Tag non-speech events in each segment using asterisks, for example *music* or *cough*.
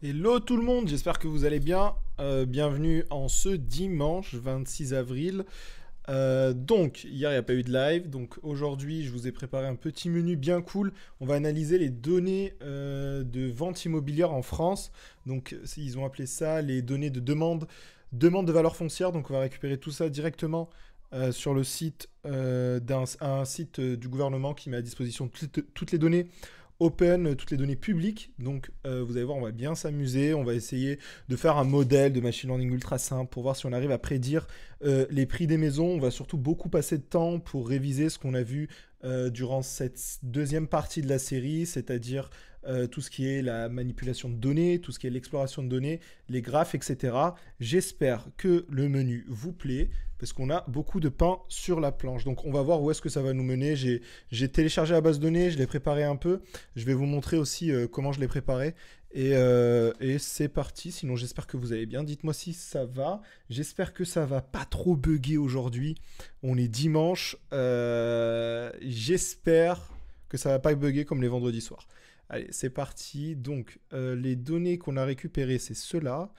Hello tout le monde, j'espère que vous allez bien. Euh, bienvenue en ce dimanche 26 avril. Euh, donc, hier il n'y a pas eu de live, donc aujourd'hui je vous ai préparé un petit menu bien cool. On va analyser les données euh, de vente immobilière en France. Donc, ils ont appelé ça les données de demande, demande de valeur foncière. Donc, on va récupérer tout ça directement sur le site d'un site du gouvernement qui met à disposition toutes les données open, euh, toutes les données publiques. Donc euh, vous allez voir, on va bien s'amuser, on va essayer de faire un modèle de machine learning ultra simple pour voir si on arrive à prédire euh, les prix des maisons. On va surtout beaucoup passer de temps pour réviser ce qu'on a vu durant cette deuxième partie de la série, c'est-à-dire euh, tout ce qui est la manipulation de données, tout ce qui est l'exploration de données, les graphes, etc. J'espère que le menu vous plaît parce qu'on a beaucoup de pain sur la planche. Donc on va voir où est-ce que ça va nous mener. J'ai téléchargé la base de données, je l'ai préparée un peu. Je vais vous montrer aussi euh, comment je l'ai préparée. Euh, et, c'est parti. Sinon j'espère que vous allez bien. Dites-moi si ça va. J'espère que ça va pas trop bugger aujourd'hui. On est dimanche. j'espère que ça va pas bugger comme les vendredis soirs. Allez, c'est parti. Donc, euh, les données qu'on a récupérées, c'est cela.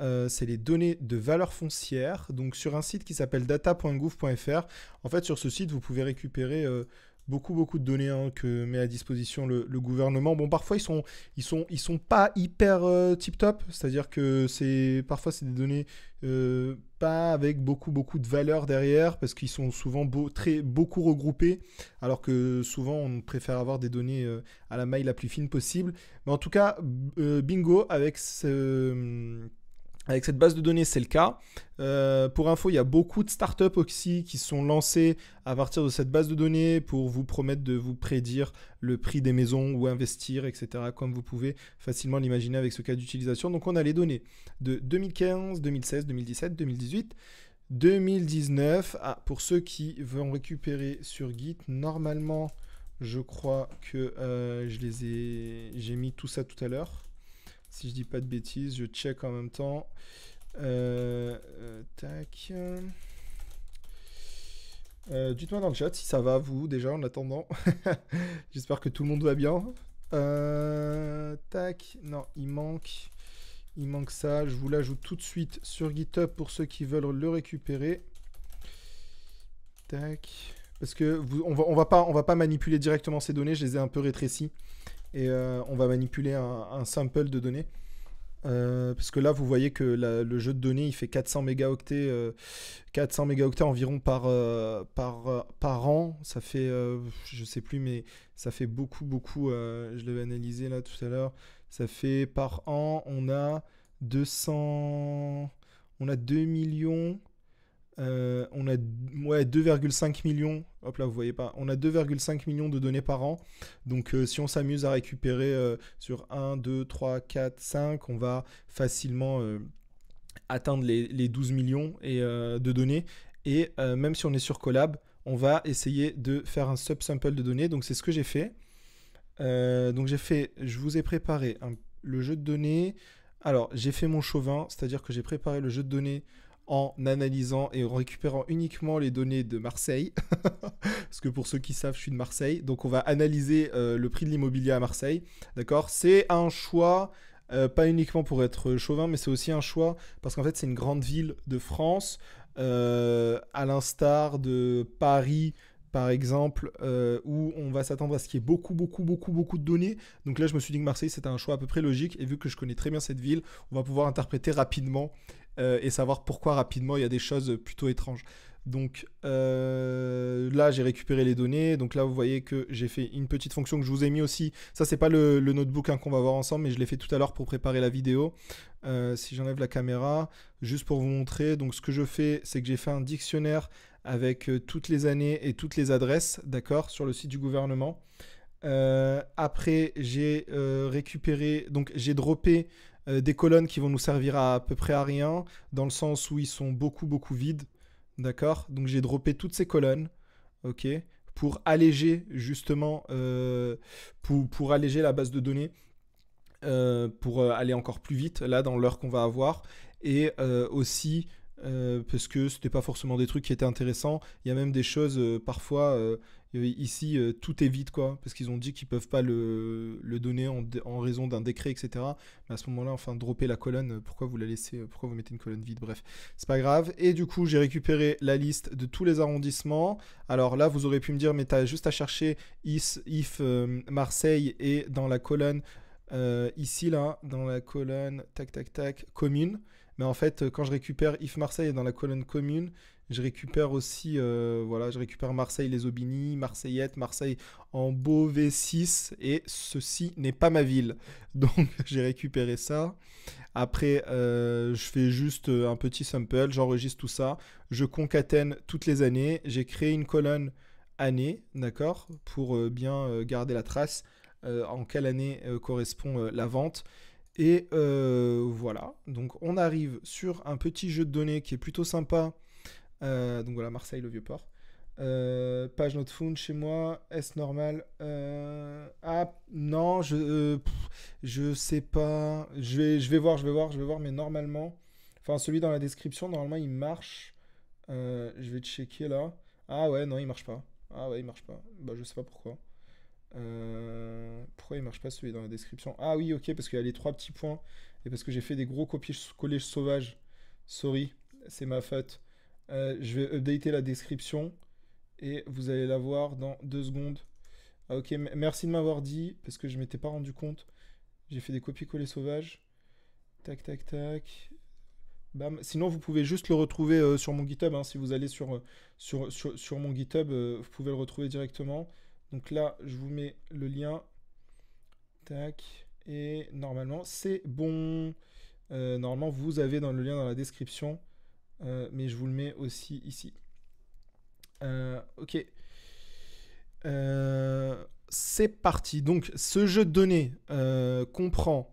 Euh, c'est les données de valeur foncière. Donc, sur un site qui s'appelle data.gouv.fr, en fait, sur ce site, vous pouvez récupérer euh, beaucoup, beaucoup de données hein, que met à disposition le, gouvernement. Bon, parfois, ils sont, ils sont, ils sont pas hyper euh, tip-top, c'est-à-dire que c'est parfois, c'est des données euh, pas avec beaucoup, beaucoup de valeur derrière, parce qu'ils sont souvent très, beaucoup regroupés, alors que souvent, on préfère avoir des données euh, à la maille la plus fine possible. Mais en tout cas, bingo avec ce avec cette base de données, c'est le cas. Euh, pour info, il y a beaucoup de startups aussi qui sont lancées à partir de cette base de données pour vous promettre de vous prédire le prix des maisons ou investir, etc. Comme vous pouvez facilement l'imaginer avec ce cas d'utilisation. Donc on a les données de 2015, 2016, 2017, 2018. 2019, ah, pour ceux qui veulent récupérer sur Git, normalement, je crois que euh, je les ai, j'ai mis tout ça tout à l'heure. Si je dis pas de bêtises, je check en même temps. Euh, euh, tac. Euh, dites-moi dans le chat si ça va, vous, déjà, en attendant. *laughs* J'espère que tout le monde va bien. tac. Non, il manque. Il manque ça. Je vous l'ajoute tout de suite sur GitHub pour ceux qui veulent le récupérer. Tac. Parce que vous, on va, on va pas, va pas manipuler directement ces données. Je les ai un peu rétrécies et euh, on va manipuler un, sample de données. Euh, parce que là, vous voyez que le jeu de données, il fait 400 mégaoctets, 400 euh, mégaoctets environ par, par, par an. Ça fait, je sais plus, mais ça fait beaucoup, beaucoup. je l'avais analysé là tout à l'heure. Ça fait par an, on a 200, on a 2 millions euh, on a 2,5 millions. Hop là, vous voyez pas. On a 2,5 millions de données par an. Donc, euh, si on s'amuse à récupérer euh, sur 1, 2, 3, 4, 5, on va facilement atteindre les, 12 millions et, de données. Et même si on est sur Collab, on va essayer de faire un sub-sample de données. Donc, c'est ce que j'ai fait. donc, j'ai fait. Je vous ai préparé le jeu de données. Alors, j'ai fait mon chauvin, c'est-à-dire que j'ai préparé le jeu de données en analysant et en récupérant uniquement les données de Marseille. *laughs* Parce que pour ceux qui savent, je suis de Marseille. Donc on va analyser euh, le prix de l'immobilier à Marseille. D'accord C'est un choix. Euh, pas uniquement pour être chauvin, mais c'est aussi un choix parce qu'en fait c'est une grande ville de France, euh, à l'instar de Paris, par exemple, où on va s'attendre à ce qu'il y ait beaucoup, beaucoup, beaucoup, beaucoup de données. Donc là, je me suis dit que Marseille, c'était un choix à peu près logique. Et vu que je connais très bien cette ville, on va pouvoir interpréter rapidement euh, et savoir pourquoi rapidement il y a des choses plutôt étranges. Donc euh, là, j'ai récupéré les données. Donc là, vous voyez que j'ai fait une petite fonction que je vous ai mis aussi. Ça, c'est pas le, notebook hein, qu'on va voir ensemble, mais je l'ai fait tout à l'heure pour préparer la vidéo. Euh, si j'enlève la caméra, juste pour vous montrer. Donc ce que je fais, c'est que j'ai fait un dictionnaire avec toutes les années et toutes les adresses, d'accord, sur le site du gouvernement. après, j'ai récupéré, donc j'ai droppé euh, des colonnes qui vont nous servir à, peu près à rien, dans le sens où ils sont beaucoup, beaucoup vides. D'accord Donc j'ai droppé toutes ces colonnes, ok Pour alléger justement, euh, pour, pour alléger la base de données, euh, pour aller encore plus vite, là, dans l'heure qu'on va avoir. Et aussi, parce que ce n'était pas forcément des trucs qui étaient intéressants, il y a même des choses parfois euh, ici, euh, tout est vide, quoi, parce qu'ils ont dit qu'ils peuvent pas le, donner en, raison d'un décret, etc. Mais à ce moment-là, enfin, dropper la colonne, euh, pourquoi vous la laissez, pourquoi vous mettez une colonne vide Bref, c'est pas grave. Et du coup, j'ai récupéré la liste de tous les arrondissements. Alors là, vous aurez pu me dire, mais tu as juste à chercher if Marseille est dans la colonne, ici, là, dans la colonne, tac, tac, tac, commune. Mais en fait, quand je récupère if Marseille est dans la colonne commune, je récupère aussi, euh, voilà, je récupère Marseille, les Aubigny, Marseillette, Marseille en Beauvais 6 et ceci n'est pas ma ville. *laughs* Donc j'ai récupéré ça. Après, euh, je fais juste euh, un petit sample, j'enregistre tout ça, je concatène toutes les années, j'ai créé une colonne année, d'accord, pour bien garder la trace en quelle année correspond la vente. Et voilà, donc on arrive sur un petit jeu de données qui est plutôt sympa euh, donc voilà, Marseille, le vieux port. Euh, page not found, chez moi, est-ce normal euh, Ah non, je je sais pas. Je vais, je vais voir, je vais voir, je vais voir, mais normalement, enfin celui dans la description, normalement il marche. je vais checker là. Ah ouais, non, il marche pas. Ah ouais, il marche pas. Bah je sais pas pourquoi. pourquoi il marche pas celui dans la description Ah oui, ok, parce qu'il y a les trois petits points et parce que j'ai fait des gros copier-coller sauvages. Sorry, c'est ma faute. Euh, je vais updater la description et vous allez la voir dans deux secondes. Ah, ok, merci de m'avoir dit parce que je m'étais pas rendu compte. J'ai fait des copies coller sauvages. Tac, tac, tac. Bam. Sinon, vous pouvez juste le retrouver euh, sur mon GitHub. Hein. Si vous allez sur, euh, sur, mon GitHub, vous pouvez le retrouver directement. Donc là, je vous mets le lien. Tac. Et normalement, c'est bon. normalement, vous avez dans le lien dans la description euh, mais je vous le mets aussi ici. Euh, ok. Euh, c'est parti. Donc ce jeu de données comprend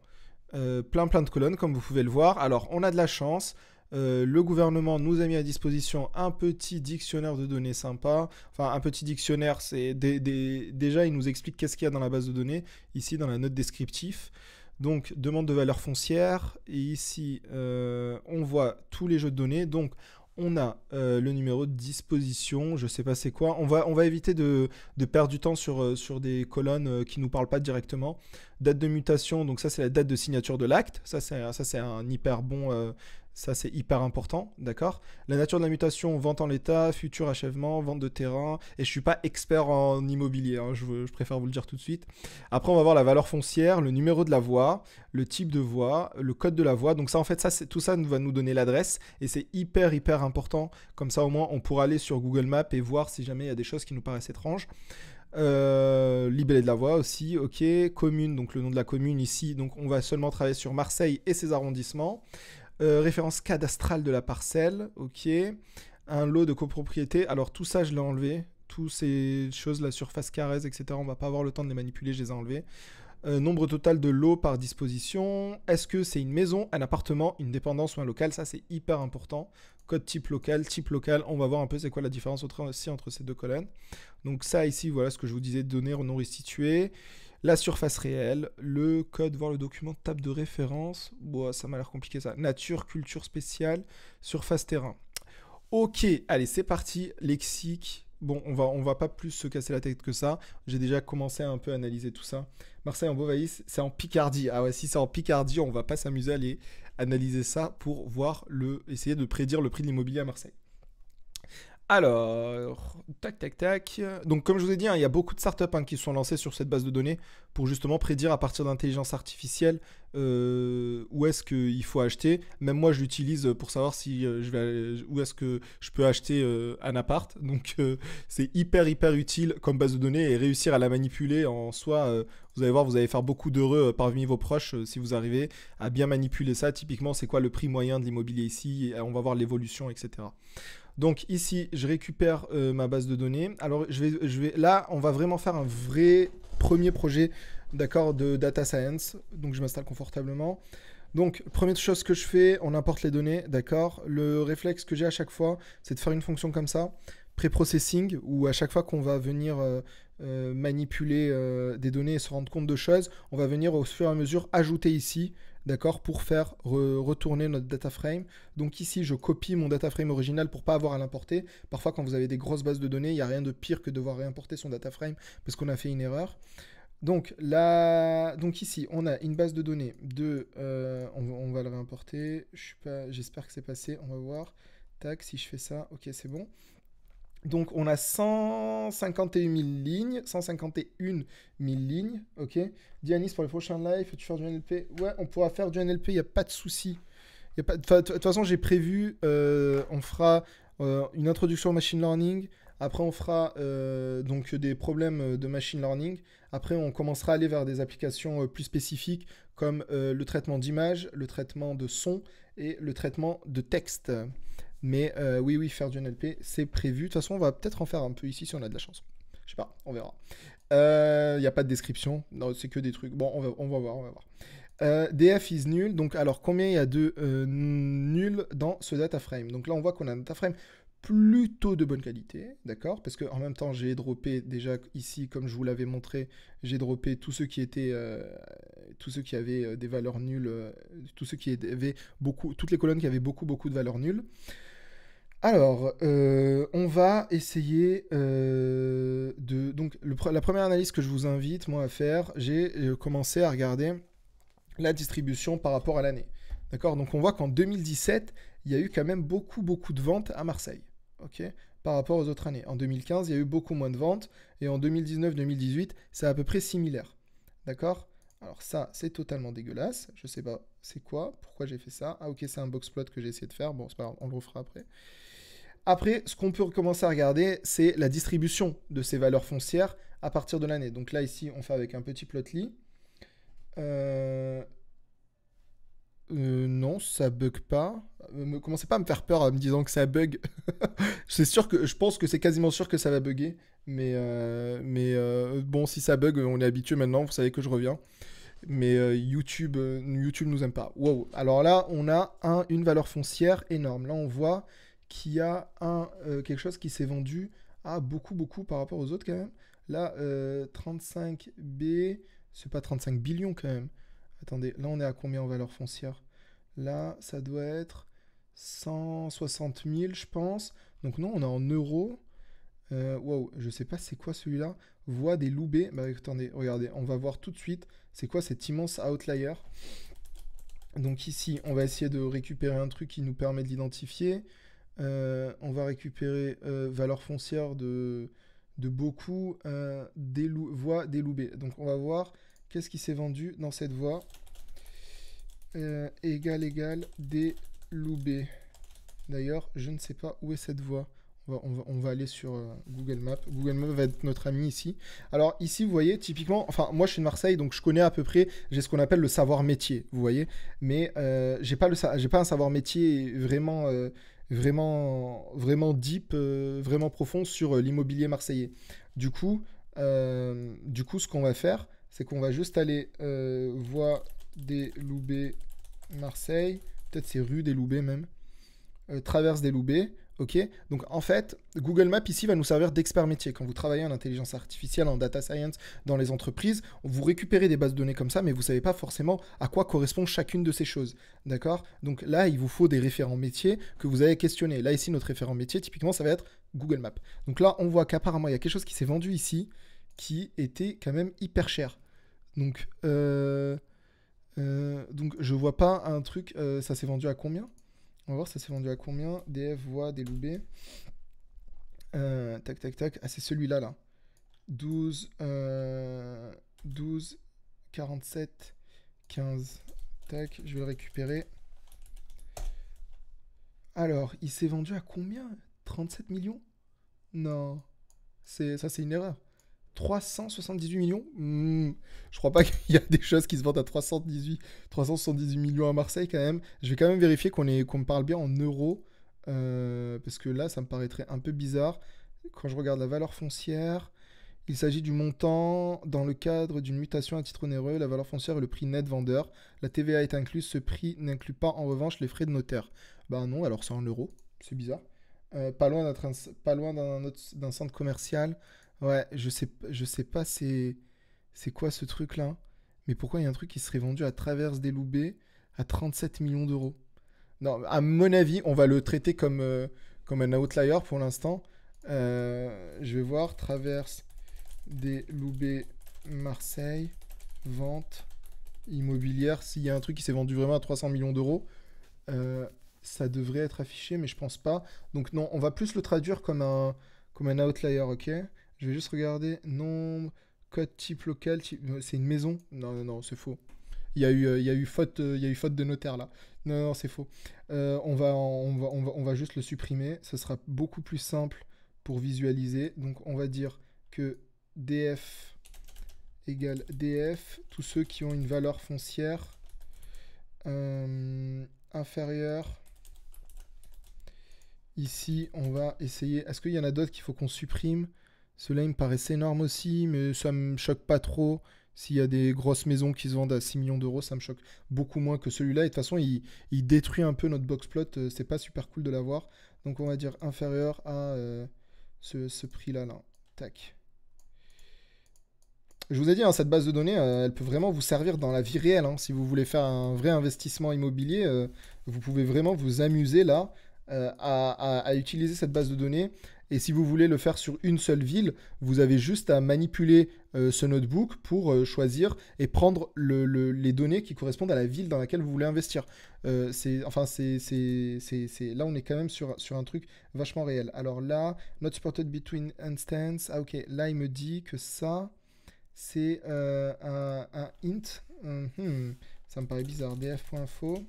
plein plein de colonnes, comme vous pouvez le voir. Alors on a de la chance. le gouvernement nous a mis à disposition un petit dictionnaire de données sympa. Enfin, un petit dictionnaire, c'est déjà, il nous explique qu'est-ce qu'il y a dans la base de données, ici dans la note descriptif. Donc, demande de valeur foncière. Et ici, euh, on voit tous les jeux de données. Donc, on a euh, le numéro de disposition, je sais pas c'est quoi. On va, on va éviter de, perdre du temps sur, euh, sur des colonnes qui ne nous parlent pas directement. Date de mutation, donc ça c'est la date de signature de l'acte. Ça c'est un hyper bon, ça, c'est hyper important, d'accord La nature de la mutation, vente en l'état, futur achèvement, vente de terrain. Et je suis pas expert en immobilier, hein, je, préfère vous le dire tout de suite. Après, on va voir la valeur foncière, le numéro de la voie, le type de voie, le code de la voie. Donc ça, en fait, ça, tout ça va nous donner l'adresse. Et c'est hyper, hyper important. Comme ça, au moins, on pourra aller sur Google Maps et voir si jamais il y a des choses qui nous paraissent étranges. Euh, libellé de la voie aussi, ok. Commune, donc le nom de la commune ici. Donc on va seulement travailler sur Marseille et ses arrondissements. Euh, référence cadastrale de la parcelle, ok. Un lot de copropriété. Alors tout ça, je l'ai enlevé. Toutes ces choses, la surface carrée, etc. On va pas avoir le temps de les manipuler, je les ai enlevés. Euh, nombre total de lots par disposition. Est-ce que c'est une maison, un appartement, une dépendance ou un local Ça, c'est hyper important. Code type local, type local. On va voir un peu c'est quoi la différence aussi entre ces deux colonnes. Donc ça ici, voilà ce que je vous disais, données non restituées la surface réelle, le code, voir le document, table de référence. Bon, ça m'a l'air compliqué ça. Nature, culture spéciale, surface terrain. Ok, allez, c'est parti. Lexique. Bon, on va, on va pas plus se casser la tête que ça. J'ai déjà commencé à un peu analyser tout ça. Marseille en Beauvais, c'est en Picardie. Ah ouais, si c'est en Picardie, on va pas s'amuser à aller analyser ça pour voir le, essayer de prédire le prix de l'immobilier à Marseille. Alors, tac, tac, tac. Donc, comme je vous ai dit, hein, il y a beaucoup de startups hein, qui sont lancées sur cette base de données pour justement prédire à partir d'intelligence artificielle euh, où est-ce qu'il faut acheter. Même moi, je l'utilise pour savoir si euh, je vais, où est-ce que je peux acheter euh, un appart. *laughs* Donc, c'est hyper, hyper utile comme base de données et réussir à la manipuler en soi. vous allez voir, vous allez faire beaucoup d'heureux parmi vos proches si vous arrivez à bien manipuler ça. Typiquement, c'est quoi le prix moyen de l'immobilier ici On va voir l'évolution, etc. Donc ici, je récupère euh, ma base de données. Alors je vais, là, on va vraiment faire un vrai premier projet, d'accord, de data science. Donc je m'installe confortablement. Donc, première chose que je fais, on importe les données, d'accord Le réflexe que j'ai à chaque fois, c'est de faire une fonction comme ça, pré-processing, où à chaque fois qu'on va venir euh, euh, manipuler des données et se rendre compte de choses, on va venir au fur et à mesure ajouter ici d'accord, pour faire retourner notre data frame. Donc ici, je copie mon data frame original pour pas avoir à l'importer. Parfois, quand vous avez des grosses bases de données, il n'y a rien de pire que devoir réimporter son data frame parce qu'on a fait une erreur. Donc, là, donc ici, on a une base de données de... Euh, on, va la réimporter. J'espère que c'est passé. On va voir. Tac, si je fais ça, ok, c'est bon. Donc on a 151 000 lignes, 151 000 lignes, ok Dianis, pour le prochain live, tu faire du NLP Ouais, on pourra faire du NLP, il n'y a pas de souci. De toute façon, j'ai prévu, euh, on fera euh, une introduction au machine learning, après on fera euh, donc des problèmes de machine learning, après on commencera à aller vers des applications plus spécifiques comme le traitement d'image, le traitement de son et le traitement de texte. Mais euh, oui, oui, faire du NLP, c'est prévu. De toute façon, on va peut-être en faire un peu ici si on a de la chance. Je sais pas, on verra. Il euh, n'y a pas de description, Non, c'est que des trucs. Bon, on va, voir, on va voir. Euh, DF is nul, donc alors combien il y a de nuls dans ce data frame Donc là, on voit qu'on a un data frame plutôt de bonne qualité, d'accord Parce que en même temps, j'ai droppé déjà ici, comme je vous l'avais montré, j'ai droppé tous ceux qui étaient, tous ceux qui avaient des valeurs nulles, tous ceux qui beaucoup, toutes les colonnes qui avaient beaucoup beaucoup de valeurs nulles. Alors, euh, on va essayer euh, de... Donc, la première analyse que je vous invite, moi, à faire, j'ai euh, commencé à regarder la distribution par rapport à l'année. D'accord Donc, on voit qu'en 2017, il y a eu quand même beaucoup, beaucoup de ventes à Marseille. OK par rapport aux autres années. En 2015, il y a eu beaucoup moins de ventes. Et en 2019-2018, c'est à peu près similaire. D'accord Alors ça, c'est totalement dégueulasse. Je sais pas c'est quoi, pourquoi j'ai fait ça. Ah ok, c'est un box plot que j'ai essayé de faire. Bon, c'est pas grave, on le refera après. Après, ce qu'on peut recommencer à regarder, c'est la distribution de ces valeurs foncières à partir de l'année. Donc là, ici, on fait avec un petit plotly. Euh, euh, non, ça bug pas. Ne euh, commencez pas à me faire peur en me disant que ça bug. *laughs* c'est sûr que je pense que c'est quasiment sûr que ça va bugger. Mais, bon, si ça bug, on est habitué maintenant. Vous savez que je reviens. Mais YouTube, YouTube nous aime pas. Wow. Alors là, on a une valeur foncière énorme. Là, on voit qui a un, euh, quelque chose qui s'est vendu à beaucoup, beaucoup par rapport aux autres quand même. Là, 35B, euh, c'est pas 35 billions quand même. Attendez, là on est à combien en valeur foncière Là, ça doit être 160 000, je pense. Donc non, on est en euros. Euh, waouh, wow, je sais pas c'est quoi celui-là. Voix des loubés. B. Bah, attendez, regardez, on va voir tout de suite c'est quoi cet immense outlier. Donc ici, on va essayer de récupérer un truc qui nous permet de l'identifier. Euh, on va récupérer euh, valeur foncière de, de beaucoup euh, des voies déloubées. Donc on va voir qu'est-ce qui s'est vendu dans cette voie. égal égal déloubé. D'ailleurs, je ne sais pas où est cette voie. On va, aller sur Google Maps. Google Maps va être notre ami ici. Alors ici, vous voyez, typiquement, enfin moi je suis de Marseille, donc je connais à peu près, j'ai ce qu'on appelle le savoir métier, vous voyez. Mais euh, j'ai pas, pas un savoir métier vraiment vraiment, vraiment deep, euh, vraiment profond sur euh, l'immobilier marseillais. Du coup, euh, du coup ce qu'on va faire, c'est qu'on va juste aller voir des Loubets Marseille, peut-être c'est rue des Loubets même, traverse des Loubets, Ok Donc en fait, Google Maps ici va nous servir d'expert métier. Quand vous travaillez en intelligence artificielle, en data science, dans les entreprises, vous récupérez des bases de données comme ça, mais vous ne savez pas forcément à quoi correspond chacune de ces choses. D'accord Donc là, il vous faut des référents métiers que vous avez questionnés. Là, ici, notre référent métier, typiquement, ça va être Google Maps. Donc là, on voit qu'apparemment, il y a quelque chose qui s'est vendu ici qui était quand même hyper cher. Donc, euh, euh donc je vois pas un truc, euh, ça s'est vendu à combien on va voir, ça s'est vendu à combien DF, voix, déloubé. Euh, tac, tac, tac. Ah, c'est celui-là, là. 12, 12, 47, 15. Tac, je vais le récupérer. Alors, il s'est vendu à combien 37 millions Non. Ça, c'est une erreur. 378 millions hmm, Je crois pas qu'il y a des choses qui se vendent à 318, 378 millions à Marseille quand même. Je vais quand même vérifier qu'on me parle bien en euros. Euh, parce que là, ça me paraîtrait un peu bizarre. Quand je regarde la valeur foncière, il s'agit du montant dans le cadre d'une mutation à titre onéreux, la valeur foncière est le prix net vendeur. La TVA est incluse, ce prix n'inclut pas en revanche les frais de notaire. Bah non, alors c'est en euros, c'est bizarre. Euh, pas loin d'un centre commercial, Ouais, je sais, je sais pas c'est, c'est quoi ce truc-là, mais pourquoi il y a un truc qui serait vendu à Traverse des Loubets à 37 millions d'euros Non, à mon avis, on va le traiter comme, euh, comme un outlier pour l'instant. Euh, je vais voir, Traverse des Loubets Marseille, vente immobilière. S'il y a un truc qui s'est vendu vraiment à 300 millions d'euros, euh, ça devrait être affiché, mais je pense pas. Donc non, on va plus le traduire comme un, comme un outlier, ok je vais juste regarder. Nombre, code type local, euh, c'est une maison. Non, non, non, c'est faux. Il y, a eu, euh, il, y eu faute, euh, il y eu faute de notaire là. Non, non, c'est faux. on, va, on, va, on, va, on va juste le supprimer. Ce sera beaucoup plus simple pour visualiser. Donc on va dire que df égale df, tous ceux qui ont une valeur foncière inférieure. Ici, on va essayer... Est-ce qu'il y en a d'autres qu'il faut qu'on supprime cela, il me paraissait énorme aussi, mais ça me choque pas trop. S'il y a des grosses maisons qui se vendent à 6 millions d'euros, ça me choque beaucoup moins que celui-là. Et de toute façon, il, détruit un peu notre box plot. Euh, c'est pas super cool de l'avoir. Donc, on va dire inférieur à euh, ce, prix-là. Là. Tac. Je vous ai dit, hein, cette base de données, euh, elle peut vraiment vous servir dans la vie réelle. Hein. Si vous voulez faire un vrai investissement immobilier, vous pouvez vraiment vous amuser là à, utiliser cette base de données, et si vous voulez le faire sur une seule ville, vous avez juste à manipuler euh, ce notebook pour euh, choisir et prendre les données qui correspondent à la ville dans laquelle vous voulez investir. Euh, c'est, enfin, c'est, là, on est quand même sur, sur un truc vachement réel. Alors là, not supported between instance ». Ah ok, là, il me dit que ça, c'est un, int. Mhm. Ça me paraît bizarre. df.info.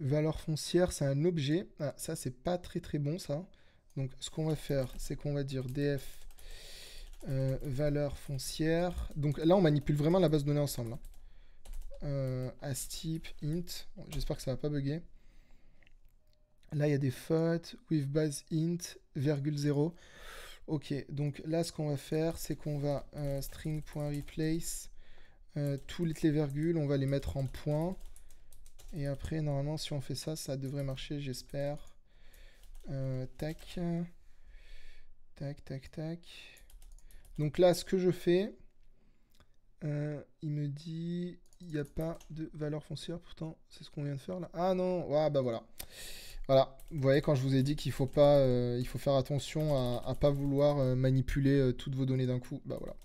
Valeur foncière, c'est un objet. Ah, ça, c'est pas très très bon, ça. Donc, ce qu'on va faire, c'est qu'on va dire df euh, valeur foncière. Donc là, on manipule vraiment la base de données ensemble. Hein. Euh, int. J'espère que ça va pas bugger. Là, il y a des fautes. With base int, virgule 0. Ok, donc là, ce qu'on va faire, c'est qu'on va euh, string.replace euh, toutes les virgules, on va les mettre en point. Et après, normalement, si on fait ça, ça devrait marcher, j'espère. Euh, tac. Tac, tac, tac. Donc là, ce que je fais, euh, il me dit il n'y a pas de valeur foncière. Pourtant, c'est ce qu'on vient de faire là. Ah non, ah, bah voilà. Voilà, vous voyez quand je vous ai dit qu'il faut pas, euh, il faut faire attention à, ne pas vouloir manipuler toutes vos données d'un coup. Bah voilà,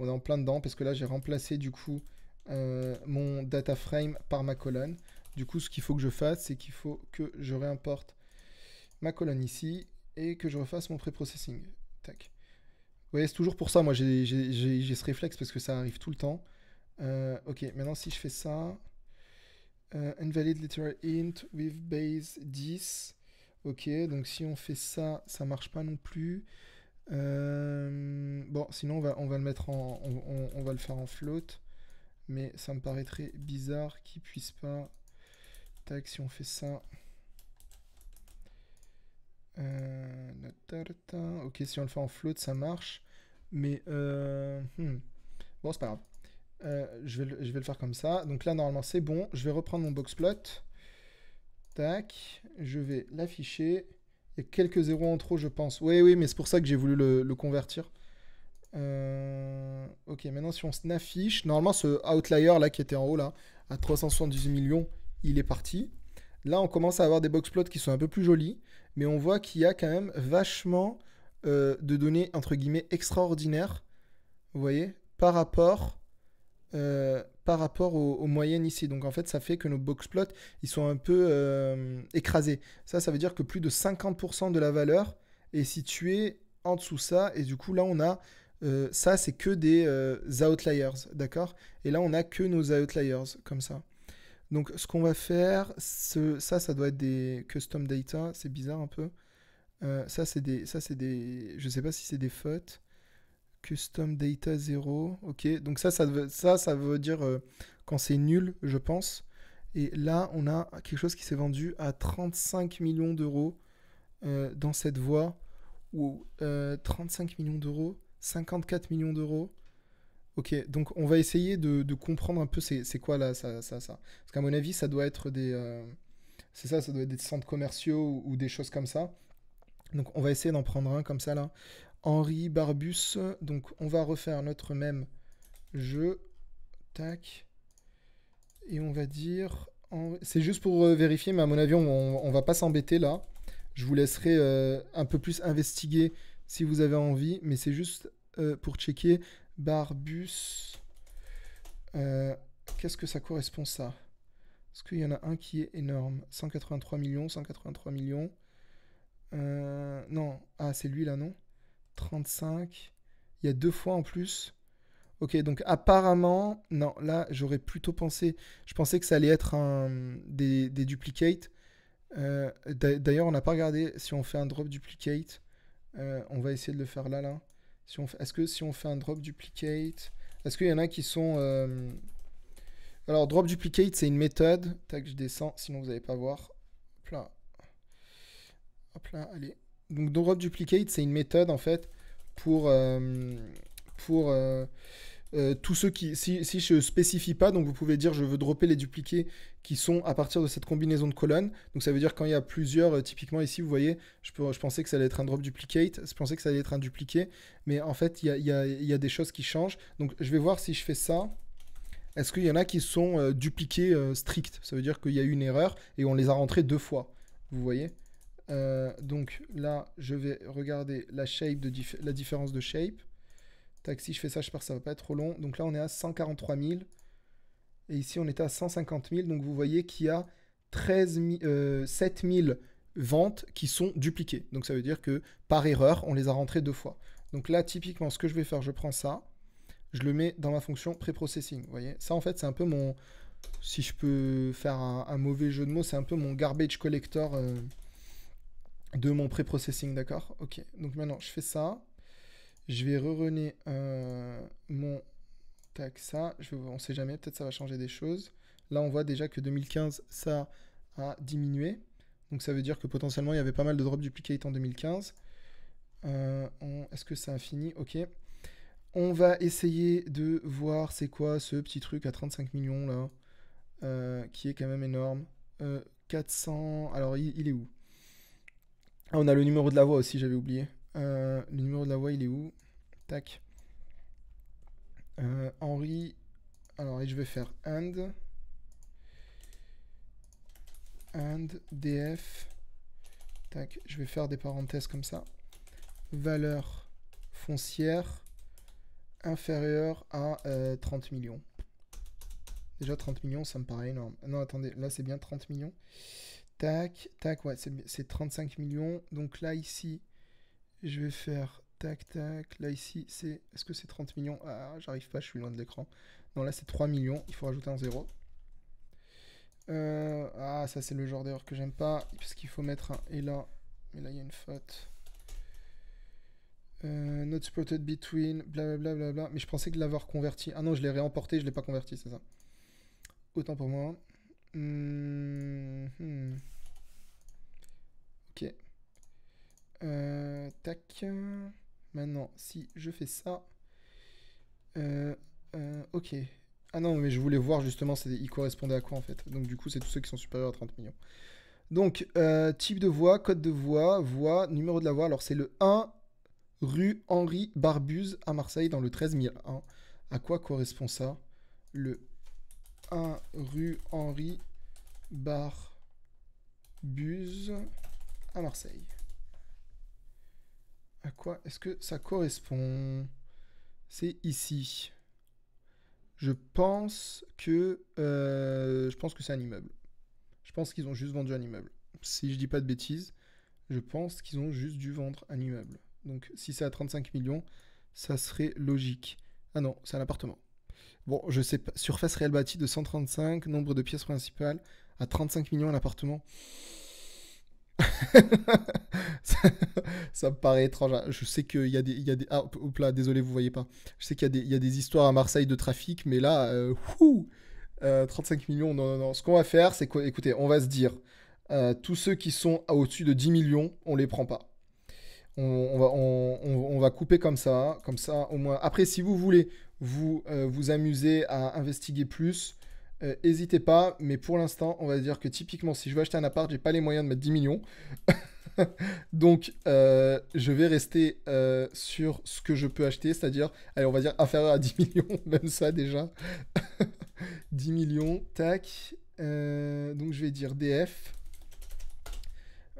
on est en plein dedans parce que là j'ai remplacé du coup mon data frame par ma colonne. Du coup, ce qu'il faut que je fasse, c'est qu'il faut que je réimporte ma colonne ici et que je refasse mon pré Tac. Vous voyez, c'est toujours pour ça, moi j'ai ce réflexe parce que ça arrive tout le temps. Euh, ok, maintenant si je fais ça, euh, invalid literal int with base 10. Ok, donc si on fait ça, ça marche pas non plus. Euh, bon, sinon on va, le mettre on, va le faire en float, mais ça me paraîtrait bizarre qu'il puisse pas si on fait ça. Euh, ok, si on le fait en float, ça marche. Mais euh, hmm. bon, c'est pas grave. Euh, je, vais le, je vais le faire comme ça. Donc là, normalement, c'est bon. Je vais reprendre mon plot Tac. Je vais l'afficher. et quelques zéros en trop, je pense. Oui, oui, mais c'est pour ça que j'ai voulu le, convertir. Ok, maintenant, si on s'affiche, normalement, ce outlier là qui était en haut, là, à 378 millions, il est parti. Là, on commence à avoir des boxplots qui sont un peu plus jolis, mais on voit qu'il y a quand même vachement euh, de données, entre guillemets, extraordinaires, vous voyez, par rapport, euh, par rapport aux, moyennes ici. Donc, en fait, ça fait que nos boxplots, ils sont un peu euh, écrasés. Ça, ça veut dire que plus de 50% de la valeur est située en dessous ça, et du coup, là, on a... ça, c'est que des outliers, d'accord Et là, on a que nos outliers, comme ça. Donc ce qu'on va faire, ça, ça doit être des custom data, c'est bizarre un peu. Euh, ça, c'est des, ça, c'est des, je sais pas si c'est des fautes. Custom data 0, ok. Donc ça, ça, veut, ça, ça veut dire euh, quand c'est nul, je pense. Et là, on a quelque chose qui s'est vendu à 35 millions d'euros euh, dans cette voie. Ou 35 millions d'euros, 54 millions d'euros. Ok, donc on va essayer de, comprendre un peu c'est quoi là, ça, ça, ça. Parce qu'à mon avis, ça doit être des. Euh, c'est ça, ça doit être des centres commerciaux ou, des choses comme ça. Donc on va essayer d'en prendre un comme ça là. Henri Barbus. Donc on va refaire notre même jeu. Tac. Et on va dire. C'est juste pour euh, vérifier, mais à mon avis, on, on va pas s'embêter là. Je vous laisserai euh, un peu plus investiguer si vous avez envie, mais c'est juste pour checker Barbus. Euh, qu'est-ce que ça correspond ça Est-ce qu'il y en a un qui est énorme 183 millions, 183 millions. Euh, non, ah c'est lui là non 35. Il y a deux fois en plus. Ok, donc apparemment, non, là j'aurais plutôt pensé, je pensais que ça allait être un, des, des duplicates. Euh, d'ailleurs, on n'a pas regardé si on fait un drop duplicate. on va essayer de le faire là, là. Est-ce que si on fait un drop duplicate... Est-ce qu'il y en a qui sont... Euh, alors, drop duplicate, c'est une méthode. Tac, je descends, sinon vous n'allez pas voir. Hop là. Hop là, allez. Donc, drop duplicate, c'est une méthode, en fait, pour... Euh, pour euh, euh, tous ceux qui, si, si je spécifie pas, donc vous pouvez dire je veux dropper les dupliqués qui sont à partir de cette combinaison de colonnes. Donc ça veut dire quand il y a plusieurs, euh, typiquement ici, vous voyez, je, pensais que ça allait être un drop duplicate, je pensais que ça allait être un dupliqué, mais en fait, il y a, des choses qui changent. Donc je vais voir si je fais ça. Est-ce qu'il y en a qui sont euh, dupliqués strict, Ça veut dire qu'il y a eu une erreur et on les a rentrés deux fois. Vous voyez Donc là, je vais regarder la, shape de la différence de shape. Tac, si je fais ça, je pars, ça va pas être trop long. Donc là, on est à 143 000. Et ici, on est à 150 000. Donc vous voyez qu'il y a 7 000 euh, ventes qui sont dupliquées. Donc ça veut dire que par erreur, on les a rentrées deux fois. Donc là, typiquement, ce que je vais faire, je prends ça, je le mets dans ma fonction pré-processing. Vous voyez, ça en fait, c'est un peu mon, si je peux faire un, mauvais jeu de mots, c'est un peu mon garbage collector euh, de mon preprocessing, d'accord Ok. Donc maintenant, je fais ça. Je vais re euh, mon tac ça. on ne sait jamais, peut-être ça va changer des choses. Là, on voit déjà que 2015, ça a diminué. Donc ça veut dire que potentiellement, il y avait pas mal de drop duplicate en 2015. Euh, est-ce que c'est a Ok. On va essayer de voir c'est quoi ce petit truc à 35 millions là, euh, qui est quand même énorme. 400. Alors il, il est où Ah, on a le numéro de la voix aussi, j'avais oublié. Euh, le numéro de la voix il est où Tac. Euh, Henri. Alors, je vais faire and. And df. Tac. Je vais faire des parenthèses comme ça. Valeur foncière inférieure à 30 euh, millions. Déjà 30 millions, ça me paraît énorme. Non, attendez, là c'est bien 30 millions. Tac, tac, ouais, c'est 35 millions. Donc là, ici, je vais faire tac tac. Là ici, c'est est-ce que c'est 30 millions Ah, j'arrive pas, je suis loin de l'écran. Non, là c'est 3 millions, il faut rajouter un zéro euh, ah, ça c'est le genre d'erreur que j'aime pas, parce qu'il faut mettre un et là. Mais là il y a une faute. Euh, not supported between, blablabla. Bla, Mais je pensais que l'avoir converti. Ah non, je l'ai réemporté, je l'ai pas converti, c'est ça. Autant pour moi. hmm. hmm. Euh, tac. Maintenant, si je fais ça. Euh, euh, ok. Ah non, mais je voulais voir justement Il correspondait à quoi en fait. Donc du coup, c'est tous ceux qui sont supérieurs à 30 millions. Donc, type de voix, code de voix, voix, numéro de la voix. Alors c'est le 1 rue Henri Barbuse à Marseille dans le 13001. À quoi correspond ça Le 1 rue Henri Barbuse à Marseille à quoi est-ce que ça correspond C'est ici. Je pense que euh, je pense que c'est un immeuble. Je pense qu'ils ont juste vendu un immeuble. Si je dis pas de bêtises, je pense qu'ils ont juste dû vendre un immeuble. Donc si c'est à 35 millions, ça serait logique. Ah non, c'est un appartement. Bon, je sais pas. Surface réelle bâtie de 135, nombre de pièces principales à 35 millions l'appartement. *laughs* ça, me paraît étrange. Hein. Je sais qu'il y a des. Il y a des ah, désolé, vous voyez pas. Je sais qu'il y, a des, y a des histoires à Marseille de trafic, mais là, 35 euh, euh, millions, non, non, non. Ce qu'on va faire, c'est quoi Écoutez, on va se dire euh, tous ceux qui sont au-dessus de 10 millions, on les prend pas. On, va, on, va couper comme ça, hein. comme ça au moins. Après, si vous voulez vous vous amuser à investiguer plus, N'hésitez euh, hésitez pas, mais pour l'instant, on va dire que typiquement, si je veux acheter un appart, j'ai pas les moyens de mettre 10 millions. *laughs* Donc, euh, je vais rester euh, sur ce que je peux acheter, c'est-à-dire, allez, on va dire inférieur à 10 millions, *laughs* même ça déjà. 10 *laughs* millions, tac. donc, je vais dire DF.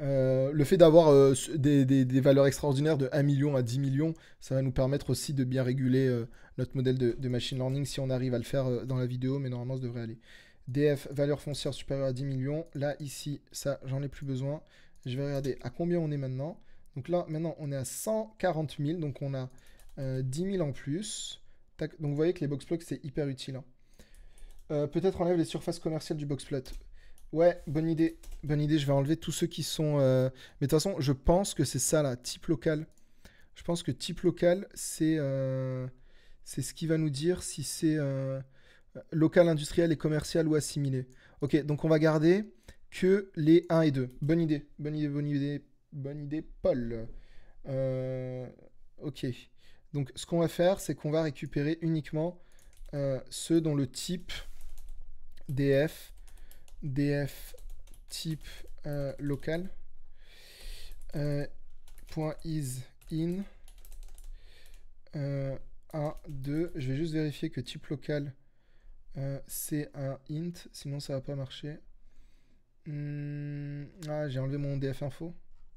Euh, le fait d'avoir euh, des, valeurs extraordinaires de 1 million à 10 millions, ça va nous permettre aussi de bien réguler euh, notre modèle de, machine learning si on arrive à le faire dans la vidéo, mais normalement ça devrait aller. DF, valeur foncière supérieure à 10 millions. Là, ici, ça, j'en ai plus besoin. Je vais regarder à combien on est maintenant. Donc là, maintenant, on est à 140 000, donc on a 10 000 en plus. donc vous voyez que les boxplots, c'est hyper utile. Hein. Peut-être enlève les surfaces commerciales du boxplot. Ouais, bonne idée. Bonne idée, je vais enlever tous ceux qui sont... Euh, mais de toute façon, je pense que c'est ça, là, type local. Je pense que type local, c'est euh, ce qui va nous dire si c'est euh, local, industriel et commercial ou assimilé. Ok, donc on va garder que les 1 et 2. Bonne idée, bonne idée, bonne idée, bonne idée, Paul. ok, donc ce qu'on va faire, c'est qu'on va récupérer uniquement ceux dont le type DF df type euh, local euh, is in euh, 1 2 je vais juste vérifier que type local euh, c'est un int sinon ça va pas marcher hmm, ah j'ai enlevé mon df info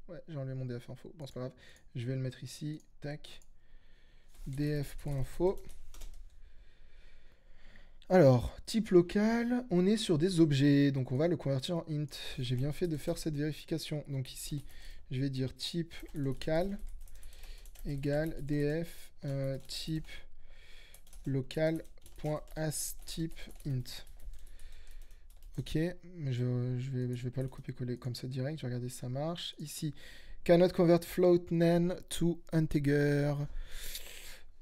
ouais j'ai enlevé mon df info bon c'est pas grave je vais le mettre ici tac df.info alors, type local, on est sur des objets, donc on va le convertir en int. J'ai bien fait de faire cette vérification. Donc ici, je vais dire type local égale df euh, type int. Ok, je ne vais, je vais, pas le copier-coller comme ça direct, je vais regarder si ça marche. Ici, cannot convert float nan to integer.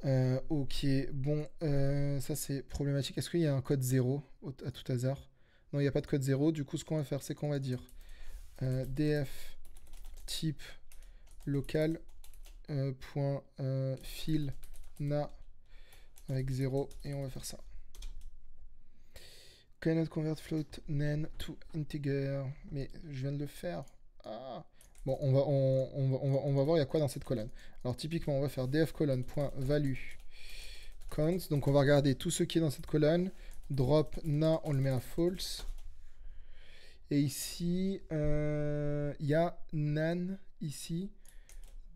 Euh, ok, bon, euh, ça c'est problématique. Est-ce qu'il y a un code 0 à tout hasard Non, il n'y a pas de code 0. Du coup, ce qu'on va faire, c'est qu'on va dire euh, df type local point fil na avec 0 et on va faire ça. Cannot convert float nan to integer. Mais je viens de le faire. Ah Bon, on va, on, on, va, voir il y a quoi dans cette colonne. Alors typiquement, on va faire df counts Donc on va regarder tout ce qui est dans cette colonne. Drop na, on le met à false. Et ici, euh, il y a nan ici.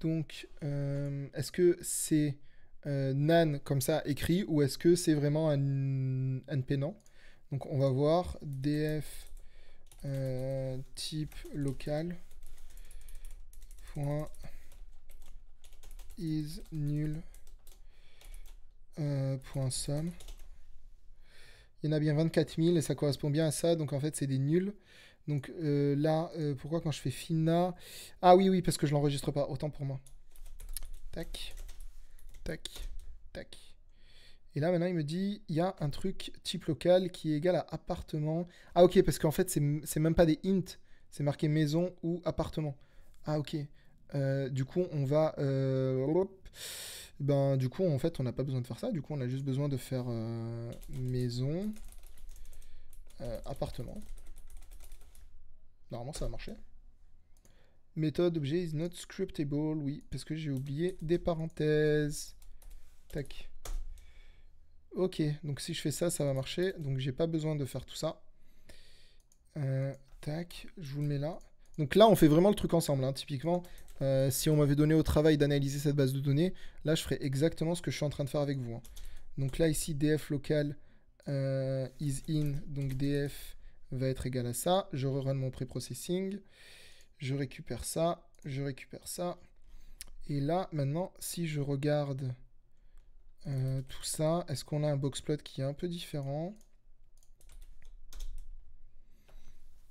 Donc, euh, est-ce que c'est euh, nan comme ça écrit ou est-ce que c'est vraiment un, un Donc on va voir df type local point is nul euh, sum. Il y en a bien 24 000 et ça correspond bien à ça. Donc en fait, c'est des nuls. Donc euh, là, euh, pourquoi quand je fais fina Ah oui, oui, parce que je l'enregistre pas. Autant pour moi. Tac, tac, tac. Et là, maintenant, il me dit, il y a un truc type local qui est égal à appartement. Ah ok, parce qu'en fait, c'est même pas des int. C'est marqué maison ou appartement. Ah ok. Euh, du coup, on va. Euh, ben, du coup, en fait, on n'a pas besoin de faire ça. Du coup, on a juste besoin de faire euh, maison, appartement. Normalement, ça va marcher. Méthode objet is not scriptable. Oui, parce que j'ai oublié des parenthèses. Tac. Ok, donc si je fais ça, ça va marcher. Donc, j'ai pas besoin de faire tout ça. tac, je vous le mets là. Donc là, on fait vraiment le truc ensemble. Hein. Typiquement, euh, si on m'avait donné au travail d'analyser cette base de données, là je ferais exactement ce que je suis en train de faire avec vous. Hein. Donc là ici df local euh, is in, donc df va être égal à ça. Je rerun mon preprocessing, je récupère ça, je récupère ça. Et là maintenant si je regarde euh, tout ça, est-ce qu'on a un boxplot qui est un peu différent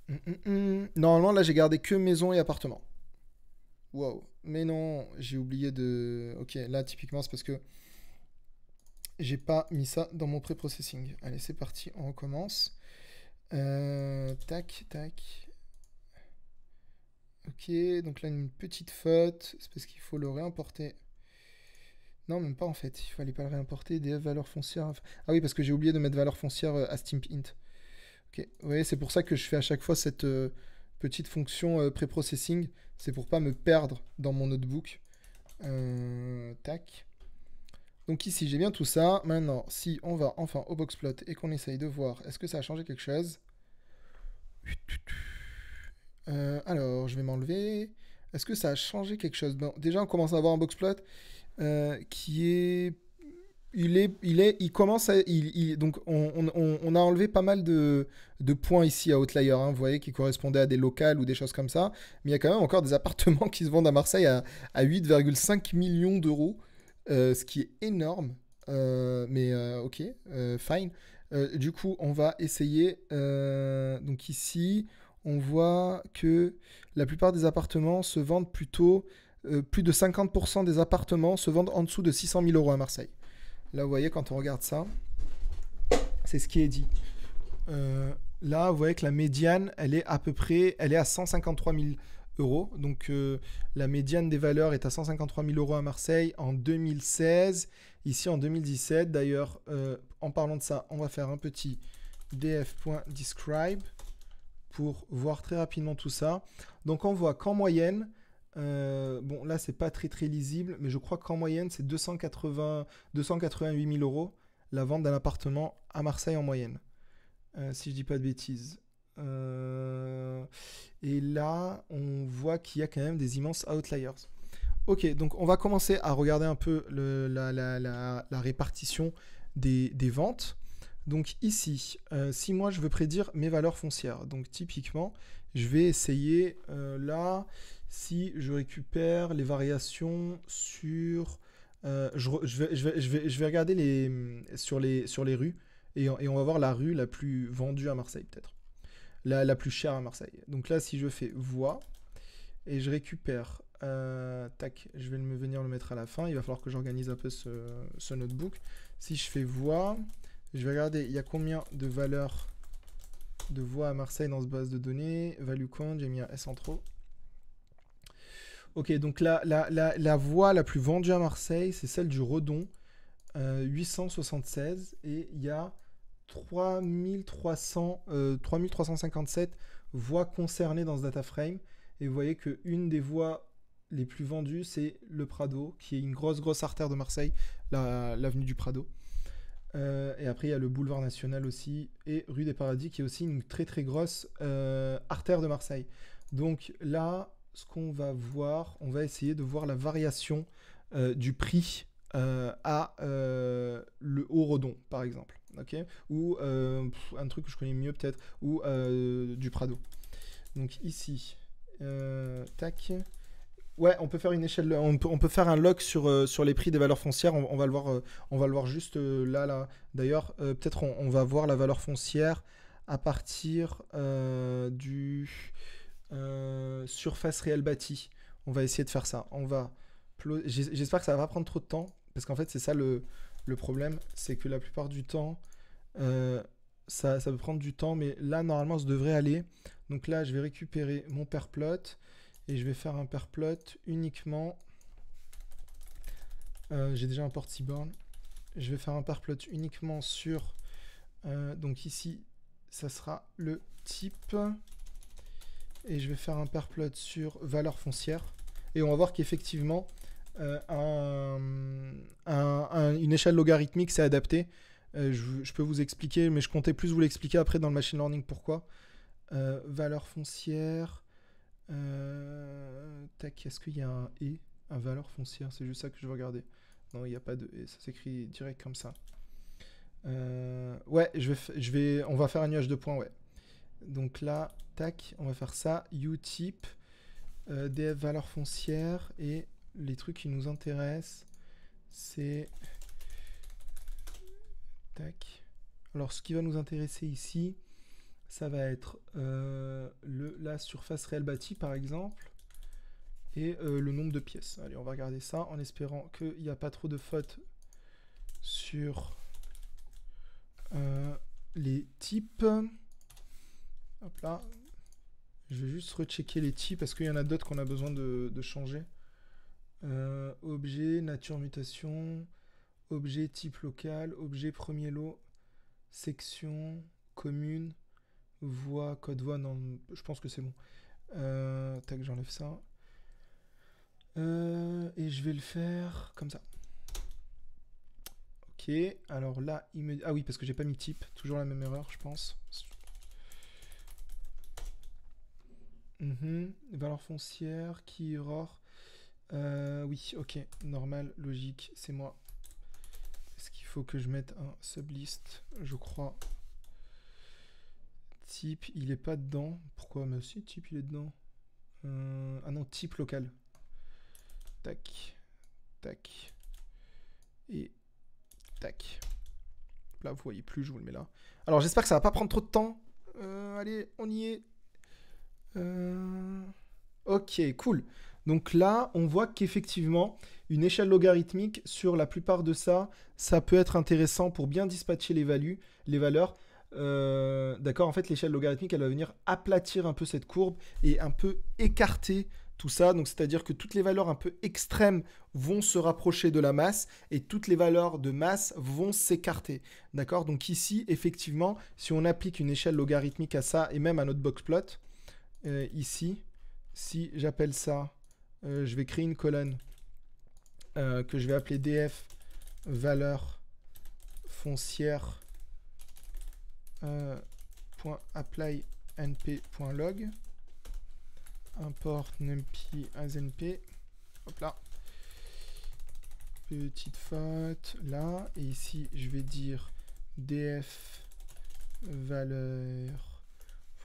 hum, hum, hum. Normalement là j'ai gardé que maison et appartement. Wow, mais non, j'ai oublié de... Ok, là typiquement c'est parce que j'ai pas mis ça dans mon pré-processing. Allez, c'est parti, on recommence. Euh, tac, tac. Ok, donc là une petite faute, c'est parce qu'il faut le réimporter. Non, même pas en fait, il fallait pas le réimporter, des valeurs foncières. Ah oui, parce que j'ai oublié de mettre valeur foncière euh, à Steam Int. Ok, vous voyez, c'est pour ça que je fais à chaque fois cette... Euh, petite fonction euh, pré-processing. C'est pour pas me perdre dans mon notebook. Euh, tac. Donc ici, j'ai bien tout ça. Maintenant, si on va enfin au boxplot et qu'on essaye de voir, est-ce que ça a changé quelque chose euh, Alors, je vais m'enlever. Est-ce que ça a changé quelque chose Déjà, on commence à avoir un boxplot qui est il est, il commence à, donc on, a enlevé pas mal de, points ici à Outlier, hein, vous voyez, qui correspondaient à des locales ou des choses comme ça, mais il y a quand même encore des appartements *laughs* qui se vendent à Marseille à, 8,5 millions d'euros, euh, ce qui est énorme, euh, mais euh, ok, fine. du coup, on va essayer, donc ici, on voit que la plupart des appartements se vendent plutôt, plus de 50% des appartements se vendent en dessous de 600 000 euros à Marseille. Là, vous voyez, quand on regarde ça, c'est ce qui est dit. Euh, là, vous voyez que la médiane, elle est à peu près, elle est à 153 000 euros. Donc, euh, la médiane des valeurs est à 153 000 euros à Marseille en 2016. Ici, en 2017. D'ailleurs, euh, en parlant de ça, on va faire un petit df.describe pour voir très rapidement tout ça. Donc, on voit qu'en moyenne, euh, bon, là, c'est pas très très lisible, mais je crois qu'en moyenne, c'est 288 000 euros la vente d'un appartement à Marseille en moyenne, euh, si je dis pas de bêtises. Euh, et là, on voit qu'il y a quand même des immenses outliers. Ok, donc on va commencer à regarder un peu la, répartition des, des, ventes. Donc ici, si moi je veux prédire mes valeurs foncières, donc typiquement, je vais essayer là si je récupère les variations sur... Euh, je, vais, regarder les, sur, les, sur les rues et, on va voir la rue la plus vendue à Marseille peut-être. La, la, plus chère à Marseille. Donc là, si je fais Voix », et je récupère... Euh, tac, je vais me venir le mettre à la fin. Il va falloir que j'organise un peu ce, notebook. Si je fais Voix », je vais regarder il y a combien de valeurs de voix à Marseille dans ce base de données. Value count, j'ai mis un S en trop. Ok, donc la, la, la, voie la plus vendue à Marseille, c'est celle du Redon, 876, euh, et il y a 3300, 3357 euh, voies concernées dans ce data frame. Et vous voyez qu'une des voies les plus vendues, c'est le Prado, qui est une grosse, grosse artère de Marseille, l'avenue du Prado. Euh, et après, il y a le boulevard national aussi, et rue des Paradis, qui est aussi une très, très grosse artère de Marseille. Donc là, ce qu'on va voir, on va essayer de voir la variation euh, du prix euh, à euh, le haut redon, par exemple. ok ou un truc que je connais mieux peut-être, ou du Prado. Donc ici, tac. Ouais, on peut faire une échelle, on peut, on peut faire un lock sur, sur les prix des valeurs foncières. On, va, le voir, on va le voir juste là, là. D'ailleurs, peut-être on, on, va voir la valeur foncière à partir du... Euh, surface réelle bâtie. On va essayer de faire ça. On va. J'espère que ça va prendre trop de temps parce qu'en fait c'est ça le, problème, c'est que la plupart du temps euh, ça, peut prendre du temps, mais là normalement ça devrait aller. Donc là je vais récupérer mon perplot et je vais faire un perplot uniquement. Euh, j'ai déjà un port seaborn. Je vais faire un perplot uniquement sur. donc ici ça sera le type et je vais faire un perplot sur valeur foncière. Et on va voir qu'effectivement, euh, une échelle logarithmique, c'est adapté. Euh, je, peux vous expliquer, mais je comptais plus vous l'expliquer après dans le machine learning pourquoi. Euh, valeur foncière. tac, est-ce qu'il y a un E Un valeur foncière, c'est juste ça que je veux regarder. Non, il n'y a pas de E, ça s'écrit direct comme ça. ouais, je vais, je vais, on va faire un nuage de points, ouais. Donc là, tac, on va faire ça, utip, euh, DF valeur foncière, et les trucs qui nous intéressent, c'est... Tac. Alors ce qui va nous intéresser ici, ça va être euh, la surface réelle bâtie par exemple, et euh, le nombre de pièces. Allez, on va regarder ça en espérant qu'il n'y a pas trop de fautes sur euh, les types là. Je vais juste rechecker les types parce qu'il y en a d'autres qu'on a besoin de, changer. Euh, objet, nature, mutation, objet, type local, objet, premier lot, section, commune, voix, code voix, non, je pense que c'est bon. Euh, tac, j'enlève ça. Euh, et je vais le faire comme ça. Ok, alors là, il me... Ah oui, parce que j'ai pas mis type, toujours la même erreur, je pense. Valor mhm. Valeur foncière, qui rore, euh, Oui, ok, normal, logique, c'est moi. Est-ce qu'il faut que je mette un sublist Je crois. Type, il est pas dedans. Pourquoi Mais si, type, il est dedans. Euh, ah non, type local. Tac, tac, et tac. Là, vous voyez plus, je vous le mets là. Alors, j'espère que ça va pas prendre trop de temps. Euh, allez, on y est. Euh, ok, cool. Donc là, on voit qu'effectivement, une échelle logarithmique sur la plupart de ça, ça peut être intéressant pour bien dispatcher les, valeurs. Euh, d'accord, en fait, l'échelle logarithmique, elle va venir aplatir un peu cette courbe et un peu écarter tout ça. Donc, c'est-à-dire que toutes les valeurs un peu extrêmes vont se rapprocher de la masse et toutes les valeurs de masse vont s'écarter. D'accord Donc, ici, effectivement, si on applique une échelle logarithmique à ça et même à notre boxplot... Euh, ici, si j'appelle ça, euh, je vais créer une colonne euh, que je vais appeler df valeur foncière point apply np.log import numpy as np hop là petite faute là et ici je vais dire df valeur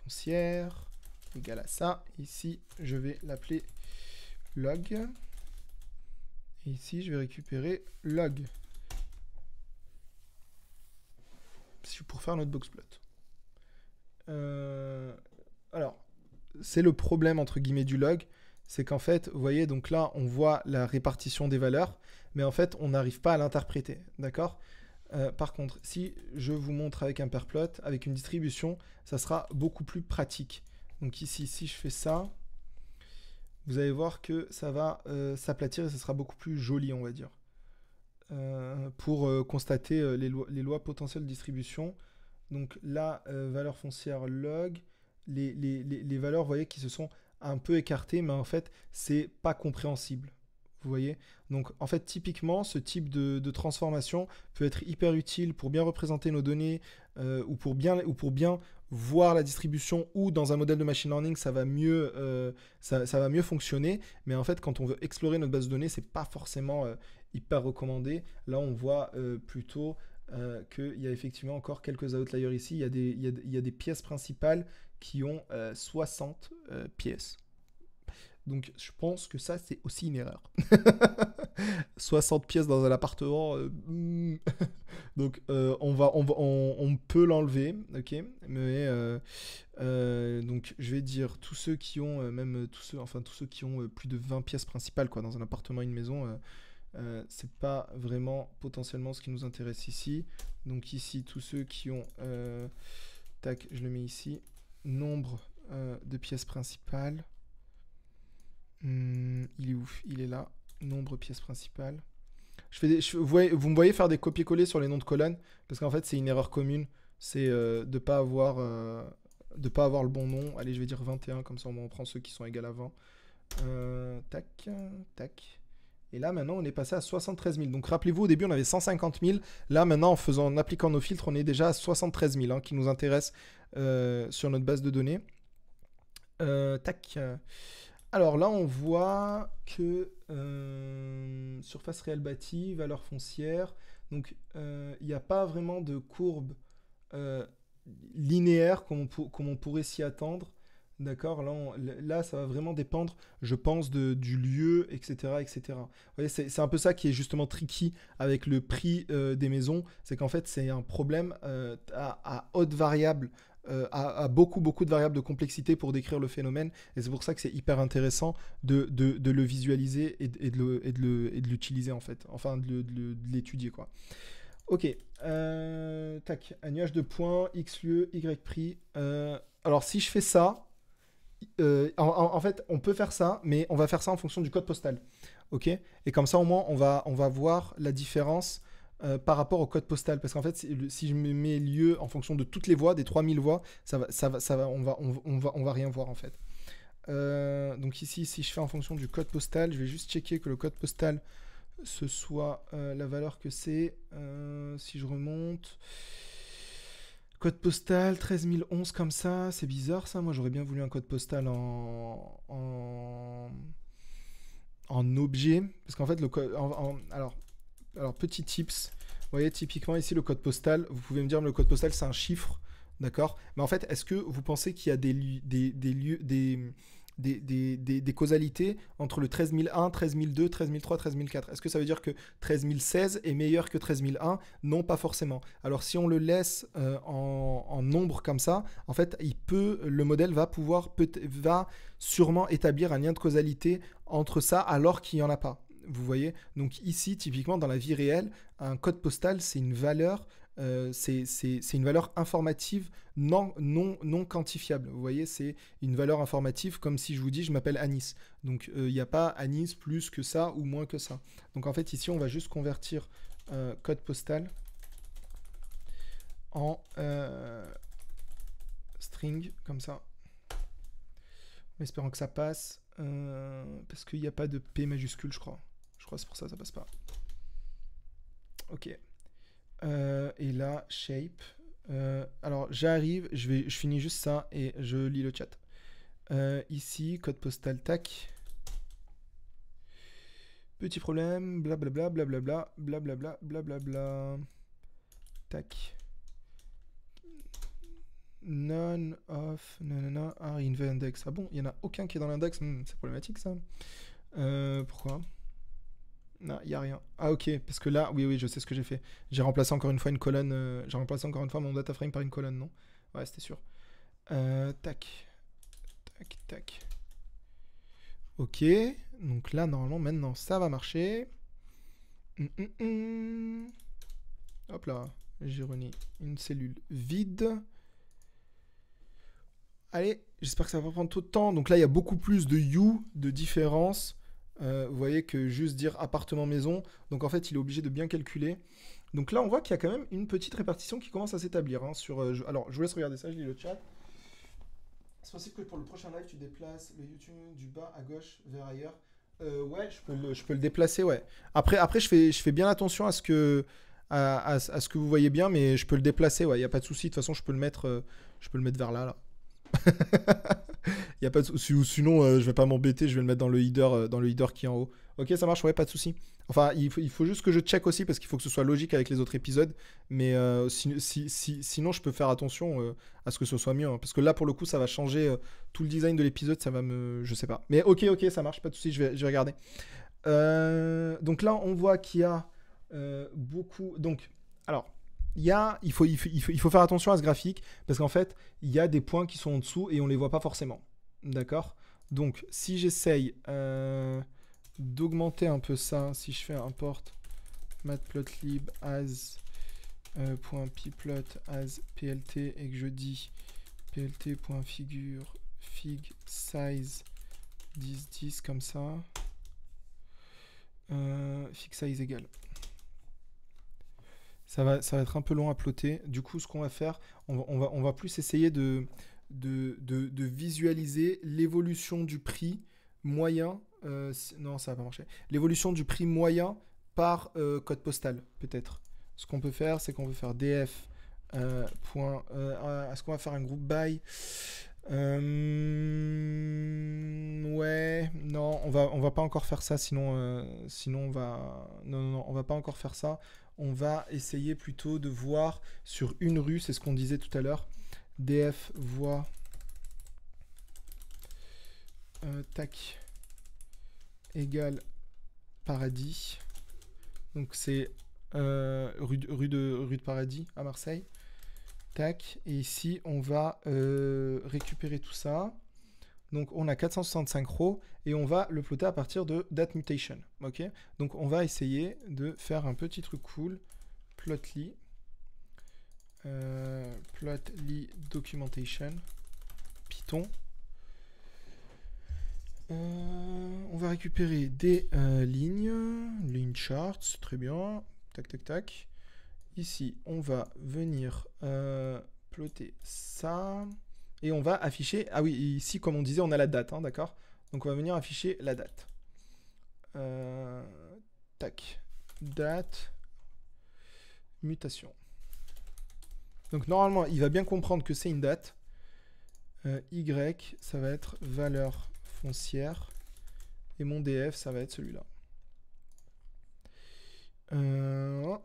foncière égal à ça. Ici, je vais l'appeler log. ici, je vais récupérer log. Pour faire notre boxplot. Euh, alors, c'est le problème entre guillemets du log. C'est qu'en fait, vous voyez, donc là, on voit la répartition des valeurs, mais en fait, on n'arrive pas à l'interpréter. D'accord euh, par contre, si je vous montre avec un perplot, avec une distribution, ça sera beaucoup plus pratique. Donc ici, si je fais ça, vous allez voir que ça va euh, s'aplatir et ce sera beaucoup plus joli, on va dire. Euh, pour euh, constater les, lois potentielles de distribution. Donc là, valeur foncière log, les, valeurs, vous voyez, qui se sont un peu écartées, mais en fait, c'est pas compréhensible. Vous voyez Donc en fait typiquement ce type de, transformation peut être hyper utile pour bien représenter nos données euh, ou, pour bien, ou pour bien voir la distribution ou dans un modèle de machine learning ça va mieux, euh, ça, va mieux fonctionner. Mais en fait quand on veut explorer notre base de données ce n'est pas forcément euh, hyper recommandé. Là on voit plutôt qu'il y a effectivement encore quelques outliers ici. Il il y a des pièces principales qui ont 60 pièces. Donc je pense que ça, c'est aussi une erreur. 60 *laughs* pièces dans un appartement. Euh, hmm. *laughs* Donc euh, on, va, on, on, peut l'enlever, ok Mais euh, donc je vais dire tous ceux qui ont, même tous ceux, enfin tous ceux qui ont plus de 20 pièces principales quoi, dans un appartement, une maison, c'est pas vraiment potentiellement ce qui nous intéresse ici. Donc ici, tous ceux qui ont, tac, je le mets ici, nombre de pièces principales. Hmm, il est ouf, il est là. Nombre pièce principale. Je vous, me voyez faire des copier-coller sur les noms de colonnes parce qu'en fait c'est une erreur commune, c'est euh, de pas euh, pas avoir le bon nom. Allez, je vais dire 21 comme ça on prend ceux qui sont égaux à 20. Euh, tac, tac. Et là maintenant on est passé à 73 000. Donc rappelez-vous au début on avait 150 000. Là maintenant en appliquant nos filtres on est déjà à 73 000 hein, qui nous intéressent sur notre base de données. tac. Alors là, on voit que euh, surface réelle bâtie, valeur foncière, donc euh, il n'y a pas vraiment de courbe euh, linéaire comme on, pourrait s'y attendre. D'accord là, ça va vraiment dépendre, je pense, du lieu, etc. etc. c'est, un peu ça qui est justement tricky avec le prix des maisons. C'est qu'en fait, c'est un problème à, à haute variable. Euh, a, beaucoup, beaucoup de variables de complexité pour décrire le phénomène. Et c'est pour ça que c'est hyper intéressant de, le visualiser et, de, et de l'utiliser, en fait. Enfin, de, l'étudier, quoi. Ok. Euh, tac. Un nuage de points, X lieu, Y prix. Euh, alors, si je fais ça, en, fait, on peut faire ça, mais on va faire ça en fonction du code postal. Ok Et comme ça, au moins, on va, on va voir la différence euh, par rapport au code postal. Parce qu'en fait, si je mets lieu en fonction de toutes les voies, des 3000 voies, ça va, ça va, ça va, on, va, on, va, on va rien voir en fait. Euh, donc ici, si je fais en fonction du code postal, je vais juste checker que le code postal, ce soit euh, la valeur que c'est. si je remonte... Code postal 13011 comme ça, c'est bizarre ça. Moi j'aurais bien voulu un code postal en, en, objet. Parce qu'en fait, le code. alors, alors petit tips, vous voyez typiquement ici le code postal, vous pouvez me dire le code postal c'est un chiffre, d'accord Mais en fait, est-ce que vous pensez qu'il y a des, des, lieux, des, causalités entre le 13001, 13002, 13003, 13004. Est-ce que ça veut dire que 13016 est meilleur que 13001 Non, pas forcément. Alors si on le laisse euh, en, nombre comme ça, en fait, il peut, le modèle va pouvoir, peut, va sûrement établir un lien de causalité entre ça alors qu'il n'y en a pas. Vous voyez Donc ici, typiquement, dans la vie réelle, un code postal, c'est une valeur euh, c'est une valeur informative non, non, non quantifiable. Vous voyez, c'est une valeur informative comme si je vous dis je m'appelle Anis. Donc euh, il n'y a pas Anis plus que ça ou moins que ça. Donc en fait ici on va juste convertir euh, code postal en string comme ça. En espérant que ça passe. parce qu'il n'y a pas de P majuscule je crois c'est pour ça ça passe pas. Ok. Euh, et là, shape. Euh, alors, j'arrive, je, vais, je finis juste ça et je lis le chat. Euh, ici, code postal, tac. Petit problème, blablabla, blablabla, blablabla, blablabla. Tac. None of, nanana, are ah, in the index. Ah bon, il n'y en a aucun qui est dans l'index, hmm, c'est problématique ça. pourquoi non, il n'y a rien. Ah ok, parce que là, oui, oui, je sais ce que j'ai fait. J'ai remplacé encore une fois une colonne, euh, j'ai remplacé encore une fois mon data frame par une colonne, non Ouais, c'était sûr. Euh, tac, tac, tac. Ok, donc là, normalement, maintenant, ça va marcher. Hum, hum, hum. Hop là, j'ai remis une cellule vide. Allez, j'espère que ça va pas prendre tout de temps. Donc là, il y a beaucoup plus de you », de différence. Euh, vous voyez que juste dire appartement maison, donc en fait il est obligé de bien calculer. Donc là on voit qu'il y a quand même une petite répartition qui commence à s'établir. Hein, sur, euh, alors je vous laisse regarder ça, je lis le chat. C'est possible que pour le prochain live tu déplaces le YouTube du bas à gauche vers ailleurs. Euh, ouais, je peux, le, déplacer, ouais. Après, après je, fais, je fais bien attention à ce, que, à, ce que vous voyez bien, mais je peux le déplacer, ouais, il n'y a pas de souci. De toute façon, je peux le mettre, je peux le mettre vers là. là. Il *laughs* y a pas de sinon euh, je vais pas m'embêter, je vais le mettre dans le header euh, dans le header qui est en haut. OK, ça marche, ouais, pas de souci. Enfin, il faut, juste que je check aussi parce qu'il faut que ce soit logique avec les autres épisodes, mais euh, sinon je peux faire attention à ce que ce soit mieux hein. parce que là pour le coup ça va changer tout le design de l'épisode, ça va me je sais pas. Mais OK, OK, ça marche, pas de souci, je vais regarder. donc là, on voit qu'il y a beaucoup donc alors il, faut, faire attention à ce graphique parce qu'en fait, il y a des points qui sont en dessous et on ne les voit pas forcément. D'accord Donc, si j'essaye euh, d'augmenter un peu ça, si je fais import matplotlib as euh, as plt et que je dis plt.figure fig size 10 10 comme ça euh, fig size égale ça va, ça va être un peu long à ploter. Du coup, ce qu'on va faire, on va, on va, plus essayer de, de, visualiser l'évolution du prix moyen. Euh, non, ça va pas marcher. L'évolution du prix moyen par euh, code postal, peut-être. Ce qu'on peut faire, c'est qu'on veut faire df. Euh, point, Est-ce qu'on va faire un groupe by ouais, non, on va, on va pas encore faire ça, sinon, sinon on va, non, non, non, on va pas encore faire ça on va essayer plutôt de voir sur une rue, c'est ce qu'on disait tout à l'heure, df voie, euh, tac, égale paradis, donc c'est euh, rue, de, rue de paradis à Marseille, tac, et ici on va euh, récupérer tout ça, donc on a 465 rows et on va le plotter à partir de date mutation. Ok Donc on va essayer de faire un petit truc cool. Plotly. Euh, plotly documentation. Python. Euh, on va récupérer des euh, lignes, line charts, très bien, tac tac tac. Ici, on va venir plotter ça et on va afficher, ah oui, ici comme on disait, on a la date, hein, d'accord Donc on va venir afficher la date. Euh, tac, date, mutation. Donc normalement, il va bien comprendre que c'est une date. Euh, y, ça va être valeur foncière. Et mon df, ça va être celui-là. Euh,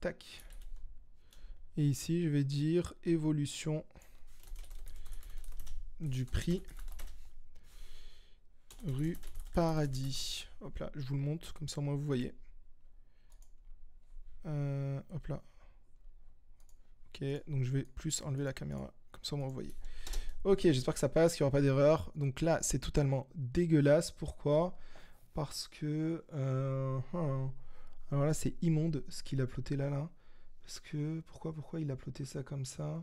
tac. Et ici, je vais dire évolution du prix rue Paradis. Hop là, je vous le montre, comme ça au moins vous voyez. Euh, hop là. Ok, donc je vais plus enlever la caméra, comme ça au moins vous voyez. Ok, j'espère que ça passe, qu'il n'y aura pas d'erreur. Donc là, c'est totalement dégueulasse. Pourquoi Parce que... Euh, hein, alors là, c'est immonde ce qu'il a ploté là, là. Parce que... Pourquoi, pourquoi il a ploté ça comme ça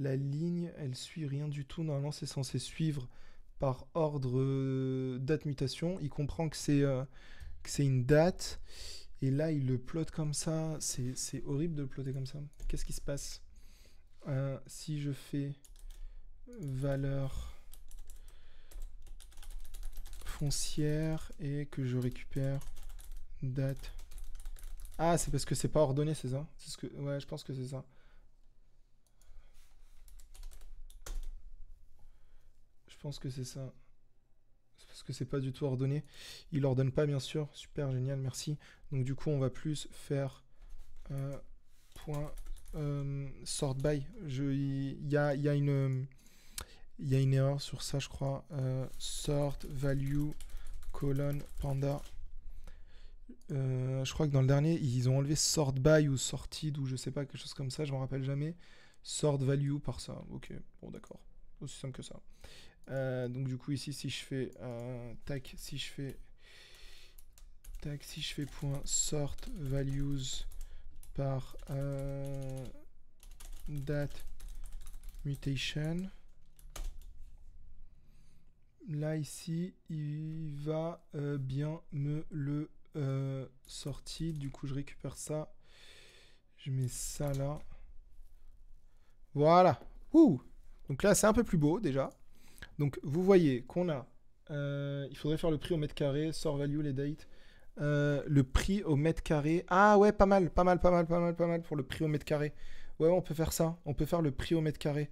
la ligne, elle suit rien du tout. Normalement, c'est censé suivre par ordre euh, date mutation. Il comprend euh, que c'est une date. Et là, il le plot comme ça. C'est horrible de le plotter comme ça. Qu'est-ce qui se passe euh, Si je fais valeur foncière et que je récupère date. Ah, c'est parce que c'est pas ordonné, c'est ça que... Ouais, je pense que c'est ça. pense que c'est ça. Parce que c'est pas du tout ordonné. Il ordonne pas, bien sûr. Super, génial, merci. Donc, du coup, on va plus faire euh, point euh, sort by. Il y a, une. une erreur sur ça, je crois. Euh, sort value colonne panda. je crois que dans le dernier, ils ont enlevé sort by ou sorted ou je sais pas, quelque chose comme ça, je m'en rappelle jamais. Sort value par ça. Ok, bon, d'accord. Aussi simple que ça. Euh, donc du coup ici si je fais euh, tac si je fais tac si je fais point sort values par euh, date mutation là ici il va bien me le sortir du coup je récupère ça je mets ça là voilà Ouh donc là c'est un peu plus beau déjà donc vous voyez qu'on a, euh, il faudrait faire le prix au mètre carré, sort value, les dates. Euh, le prix au mètre carré. Ah ouais, pas mal, pas mal, pas mal, pas mal, pas mal pour le prix au mètre carré. Ouais, on peut faire ça. On peut faire le prix au mètre carré.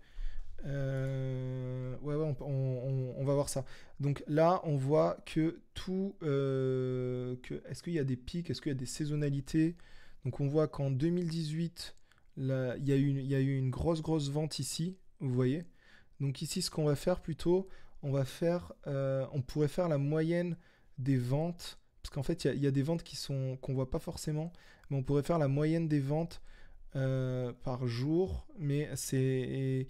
Euh, ouais, ouais, on, va voir ça. Donc là, on voit que tout. Est-ce qu'il y a des pics Est-ce qu'il y a des saisonnalités Donc on voit qu'en 2018, il y a eu une grosse, grosse vente ici. Vous voyez donc ici, ce qu'on va faire plutôt, on va faire, euh, on pourrait faire la moyenne des ventes, parce qu'en fait, il y, a des ventes qui sont qu'on voit pas forcément, mais on pourrait faire la moyenne des ventes euh, par jour, mais c'est,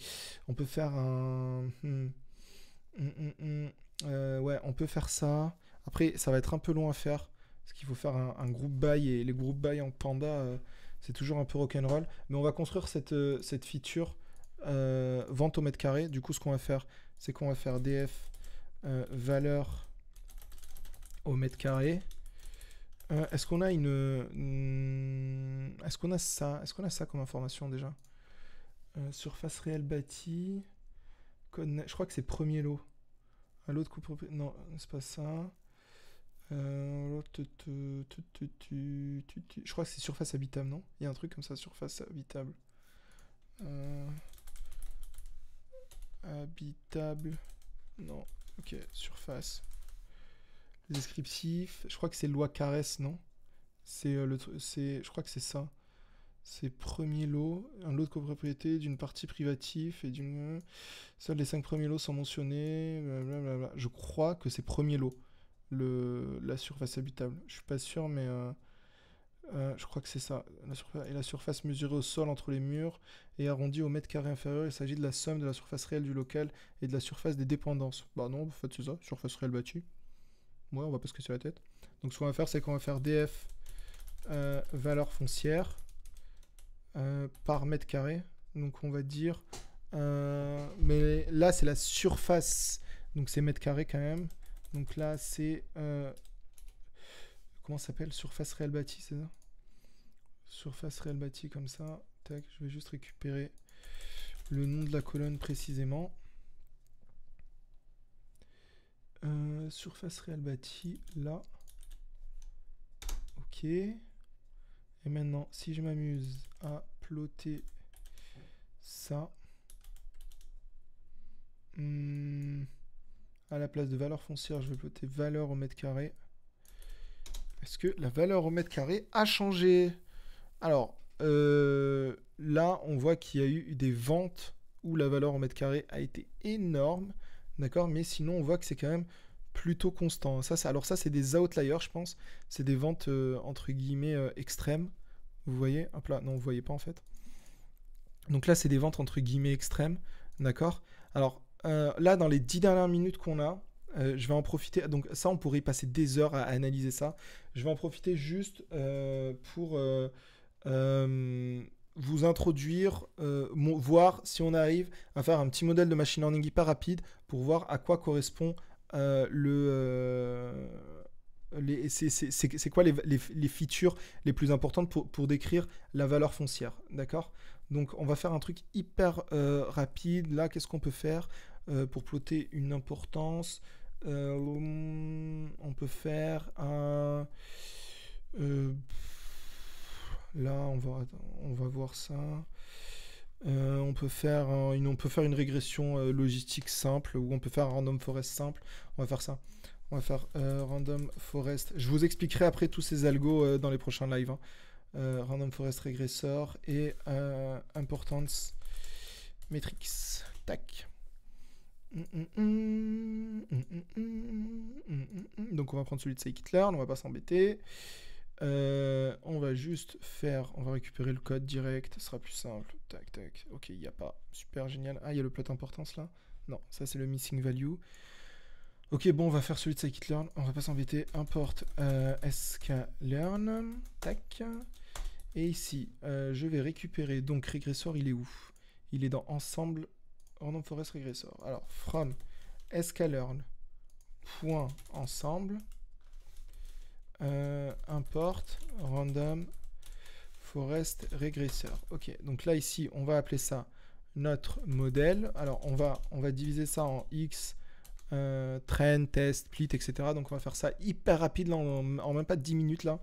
on peut faire un, hmm, hmm, hmm, euh, ouais, on peut faire ça. Après, ça va être un peu long à faire, parce qu'il faut faire un, groupe buy et les groupes buy en panda, c'est toujours un peu rock'n'roll, mais on va construire cette, cette feature euh, vente au mètre carré. Du coup, ce qu'on va faire, c'est qu'on va faire df euh, valeur au mètre carré. Euh, est-ce qu'on a une... Hmm, est-ce qu'on a ça Est-ce qu'on a ça comme information déjà Surface réelle bâtie. Je crois que c'est premier lot. Un lot de Non, c'est pas ça. je crois que c'est surface habitable, non Il y a un truc comme ça, surface habitable. Euh, habitable. Non, ok, surface. Descriptif, je crois que c'est loi caresse, non C'est euh, le c'est je crois que c'est ça. C'est premier lot, un lot de copropriété d'une partie privative et d'une seuls les cinq premiers lots sont mentionnés, Je crois que c'est premier lot le la surface habitable. Je suis pas sûr mais euh, euh, je crois que c'est ça. La surface, et la surface mesurée au sol entre les murs et arrondie au mètre carré inférieur. Il s'agit de la somme de la surface réelle du local et de la surface des dépendances. Bah non, en fait, c'est ça. Surface réelle bâtie. Ouais, on va pas se casser la tête. Donc, ce qu'on va faire, c'est qu'on va faire df euh, valeur foncière euh, par mètre carré. Donc, on va dire. mais là, c'est la surface. Donc, c'est mètre carré quand même. Donc, là, c'est Comment s'appelle Surface réelle bâtie, c'est ça Surface réelle bâtie comme ça. Tac, je vais juste récupérer le nom de la colonne précisément. Euh, surface réelle bâtie, là. Ok. Et maintenant, si je m'amuse à plotter ça hmm, à la place de valeur foncière, je vais plotter valeur au mètre carré. Est-ce que la valeur au mètre carré a changé Alors, euh, là, on voit qu'il y a eu des ventes où la valeur au mètre carré a été énorme. D'accord Mais sinon, on voit que c'est quand même plutôt constant. Ça, alors ça, c'est des outliers, je pense. C'est des ventes, euh, entre guillemets, euh, extrêmes. Vous voyez Hop là, non, vous voyez pas, en fait. Donc là, c'est des ventes, entre guillemets, extrêmes. D'accord Alors, là, dans les 10 dernières minutes qu'on a, euh, je vais en profiter. Donc ça, on pourrait y passer des heures à, analyser ça. Je vais en profiter juste euh, pour euh, vous introduire, voir si on arrive à faire un petit modèle de machine learning hyper rapide pour voir à quoi correspond le c'est quoi les, features les plus importantes pour, décrire la valeur foncière, d'accord Donc on va faire un truc hyper rapide. Là, qu'est-ce qu'on peut faire pour plotter une importance euh, on peut faire un. Euh, là, on va, on va voir ça. Euh, on, peut faire une, on peut faire une régression logistique simple ou on peut faire un random forest simple. On va faire ça. On va faire random forest. Je vous expliquerai après tous ces algos dans les prochains lives. Hein. random forest régresseur et importance matrix. Tac. Donc on va prendre celui de Scikit-learn, on va pas s'embêter. Euh, on va juste faire, on va récupérer le code direct, ce sera plus simple. Tac, tac. Ok, il n'y a pas. Super génial. Ah, il y a le plot importance là Non, ça c'est le missing value. Ok, bon, on va faire celui de scikit-learn. On va pas s'embêter. Import euh, sklearn. Tac. Et ici, euh, je vais récupérer. Donc, régressor, il est où Il est dans ensemble random forest regressor. Alors, from sklearn ensemble euh, import random forest regressor. Ok, donc là ici, on va appeler ça notre modèle. Alors, on va, on va diviser ça en x, euh, train, test, split, etc. Donc, on va faire ça hyper rapide, en, même pas 10 minutes, là.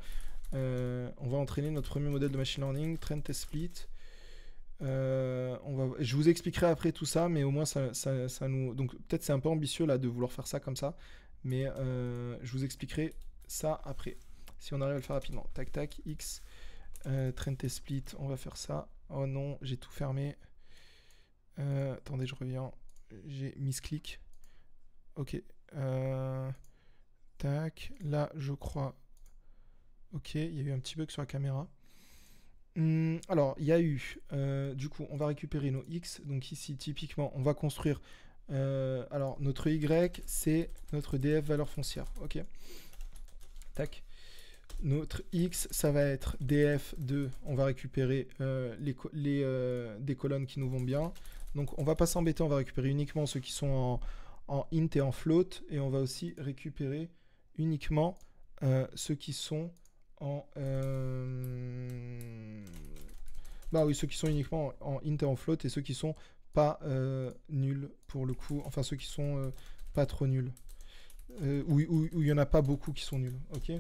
Euh, on va entraîner notre premier modèle de machine learning, train, test, split. Euh, on va... Je vous expliquerai après tout ça, mais au moins ça, nous. Donc peut-être c'est un peu ambitieux là de vouloir faire ça comme ça, mais euh, je vous expliquerai ça après. Si on arrive à le faire rapidement. Tac tac, X, euh, test Split, on va faire ça. Oh non, j'ai tout fermé. Euh, attendez, je reviens. J'ai mis clic Ok. tac, là je crois. Ok, il y a eu un petit bug sur la caméra. Hum, alors, il y a eu, euh, du coup, on va récupérer nos X. Donc ici, typiquement, on va construire... Euh, alors, notre Y, c'est notre DF valeur foncière. Ok. Tac. Notre X, ça va être DF 2. On va récupérer euh, les, des colonnes qui nous vont bien. Donc, on va pas s'embêter. On va récupérer uniquement ceux qui sont en, en, int et en float. Et on va aussi récupérer uniquement ceux qui sont en... Euh, bah oui, ceux qui sont uniquement en, inter en float, et ceux qui sont pas euh, nuls, pour le coup. Enfin, ceux qui sont euh, pas trop nuls. où il y en a pas beaucoup qui sont nuls, ok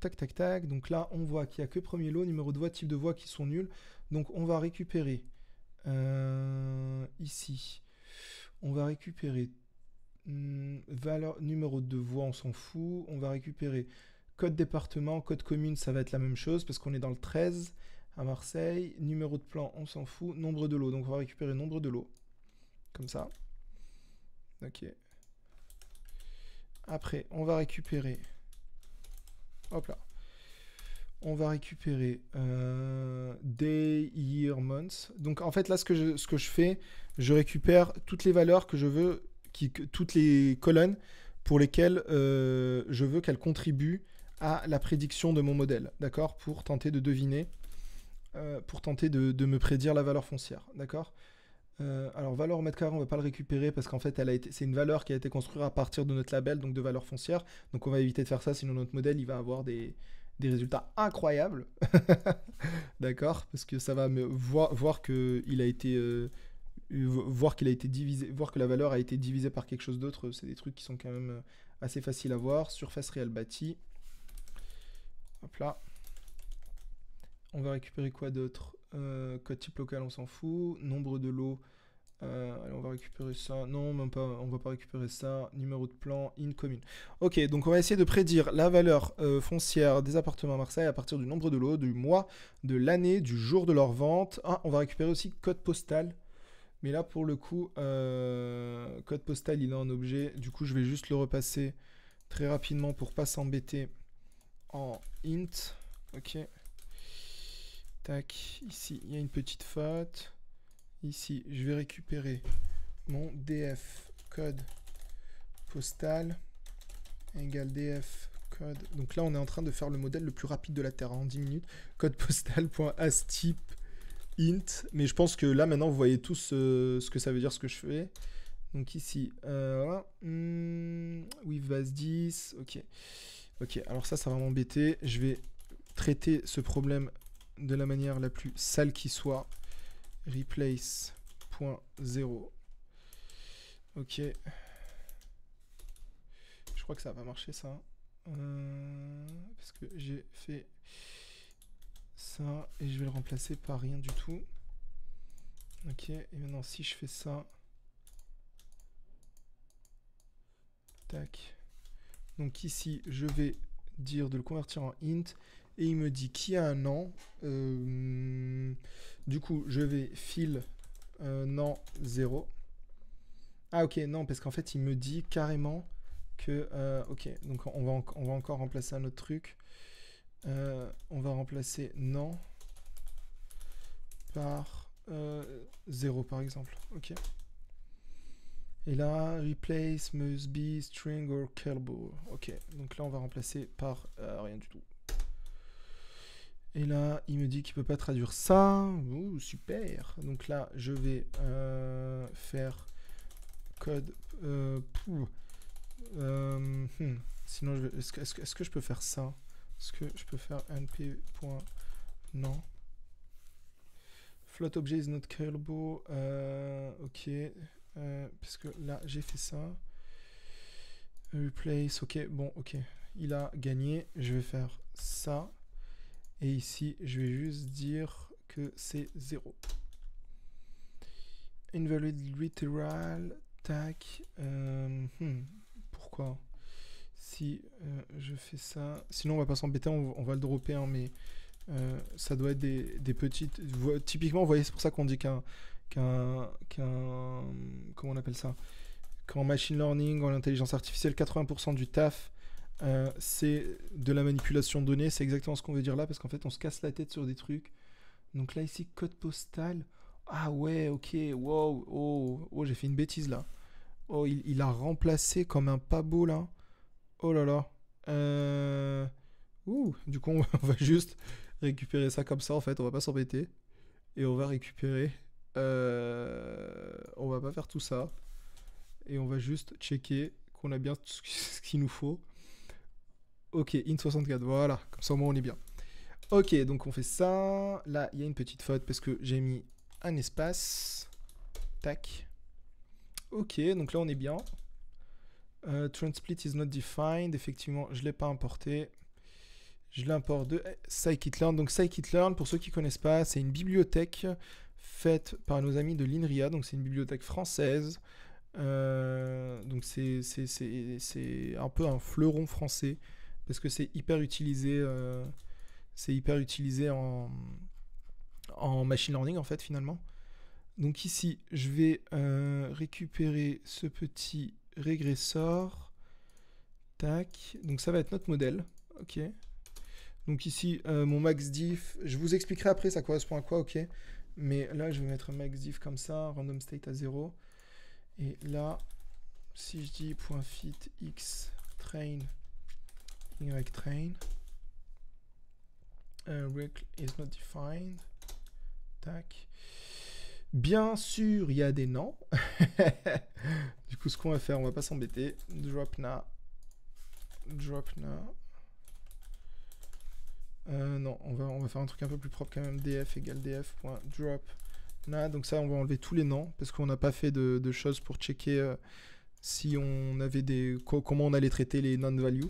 Tac, tac, tac. Donc là, on voit qu'il n'y a que premier lot, numéro de voix, type de voix qui sont nuls. Donc on va récupérer... ici. On va récupérer hmm, valeur numéro de voix, on s'en fout. On va récupérer Code département, code commune, ça va être la même chose parce qu'on est dans le 13 à Marseille. Numéro de plan, on s'en fout. Nombre de lots, donc on va récupérer nombre de lots. Comme ça. Ok. Après, on va récupérer... Hop là. On va récupérer euh, day, year, month. Donc en fait là, ce que, je, ce que je fais, je récupère toutes les valeurs que je veux, toutes les colonnes pour lesquelles euh, je veux qu'elles contribuent à la prédiction de mon modèle, d'accord Pour tenter de deviner, euh, pour tenter de, me prédire la valeur foncière, d'accord euh, alors valeur au mètre carré, on va pas le récupérer parce qu'en fait, c'est une valeur qui a été construite à partir de notre label, donc de valeur foncière. Donc on va éviter de faire ça, sinon notre modèle, il va avoir des, résultats incroyables, *laughs* d'accord Parce que ça va me voir, voir que il a été euh, voir qu'il a été divisé, voir que la valeur a été divisée par quelque chose d'autre, c'est des trucs qui sont quand même assez faciles à voir. Surface réelle bâtie, là. On va récupérer quoi d'autre euh, Code type local, on s'en fout. Nombre de lots. Euh, allez, on va récupérer ça. Non, même pas. On va pas récupérer ça. Numéro de plan, in commune. Ok, donc on va essayer de prédire la valeur euh, foncière des appartements à Marseille à partir du nombre de lots, du mois, de l'année, du jour de leur vente. Ah, on va récupérer aussi code postal. Mais là, pour le coup, code postal, il a un objet. Du coup, je vais juste le repasser très rapidement pour pas s'embêter en int. Ok. Tac, ici, il y a une petite faute. Ici, je vais récupérer mon df code postal égale df code. Donc là, on est en train de faire le modèle le plus rapide de la Terre hein, en 10 minutes. Code type int. Mais je pense que là, maintenant, vous voyez tous euh, ce que ça veut dire, ce que je fais. Donc ici, voilà. Euh, hmm, with base 10, ok. Ok, alors ça, ça va m'embêter. Je vais traiter ce problème de la manière la plus sale qui soit. Replace.0. Ok. Je crois que ça va marcher ça. Euh, parce que j'ai fait ça et je vais le remplacer par rien du tout. Ok, et maintenant si je fais ça. Tac. Donc ici, je vais dire de le convertir en int. Et il me dit qu'il y a un an. Euh, du coup, je vais fil non 0. Ah ok, non, parce qu'en fait, il me dit carrément que... Euh, ok, donc on va, on va encore remplacer un autre truc. Euh, on va remplacer non par 0 par exemple. Ok. Et là, replace must be string or kelbo. Ok, donc là on va remplacer par euh, rien du tout. Et là, il me dit qu'il peut pas traduire ça. Ouh, super. Donc là, je vais euh, faire code. Euh, euh hmm. Sinon, est-ce que, je peux faire ça Est-ce que je peux faire np. Non. Float object is not kelbo, ok. Euh, parce que là, j'ai fait ça. Replace, ok, bon, ok. Il a gagné. Je vais faire ça. Et ici, je vais juste dire que c'est 0. Invalid literal, tac. Euh, hmm, pourquoi Si euh, je fais ça... Sinon, on va pas s'embêter, on, va le dropper, hein, mais... ça doit être des, des petites... Typiquement, vous voyez, c'est pour ça qu'on dit qu'un qu'un, qu'un, comment on appelle ça Qu'en machine learning, en intelligence artificielle, 80% du taf, euh, c'est de la manipulation de données. C'est exactement ce qu'on veut dire là, parce qu'en fait, on se casse la tête sur des trucs. Donc là, ici, code postal. Ah ouais, ok, wow, oh, oh j'ai fait une bêtise là. Oh, il, a remplacé comme un pas là. Oh là là. Euh... Ouh, du coup, *laughs* on va juste récupérer ça comme ça en fait. On va pas s'embêter. Et on va récupérer euh, on va pas faire tout ça. Et on va juste checker qu'on a bien *laughs* ce qu'il nous faut. Ok, IN64, voilà. Comme ça, au moins, on est bien. Ok, donc on fait ça. Là, il y a une petite faute parce que j'ai mis un espace. Tac. Ok, donc là, on est bien. Euh, Transplit is not defined. Effectivement, je ne l'ai pas importé. Je l'importe de euh, scikit-learn. Donc scikit-learn, pour ceux qui connaissent pas, c'est une bibliothèque faite par nos amis de l'INRIA, donc c'est une bibliothèque française. Euh, donc c'est un peu un fleuron français parce que c'est hyper utilisé, euh, c'est hyper utilisé en, en, machine learning en fait finalement. Donc ici, je vais euh, récupérer ce petit régressor. Tac. Donc ça va être notre modèle. Ok. Donc ici, mon max diff. Je vous expliquerai après ça correspond à quoi. Ok. Mais là, je vais mettre div comme ça, random state à 0. Et là, si je dis .fit x train y train, euh, is not defined. Tac. Bien sûr, il y a des noms. *laughs* du coup, ce qu'on va faire, on va pas s'embêter. Drop na. Drop now. Euh, non, on va, on va faire un truc un peu plus propre quand même. df égale df.drop. Là, donc ça, on va enlever tous les noms parce qu'on n'a pas fait de, choses pour checker euh, si on avait des, comment on allait traiter les non values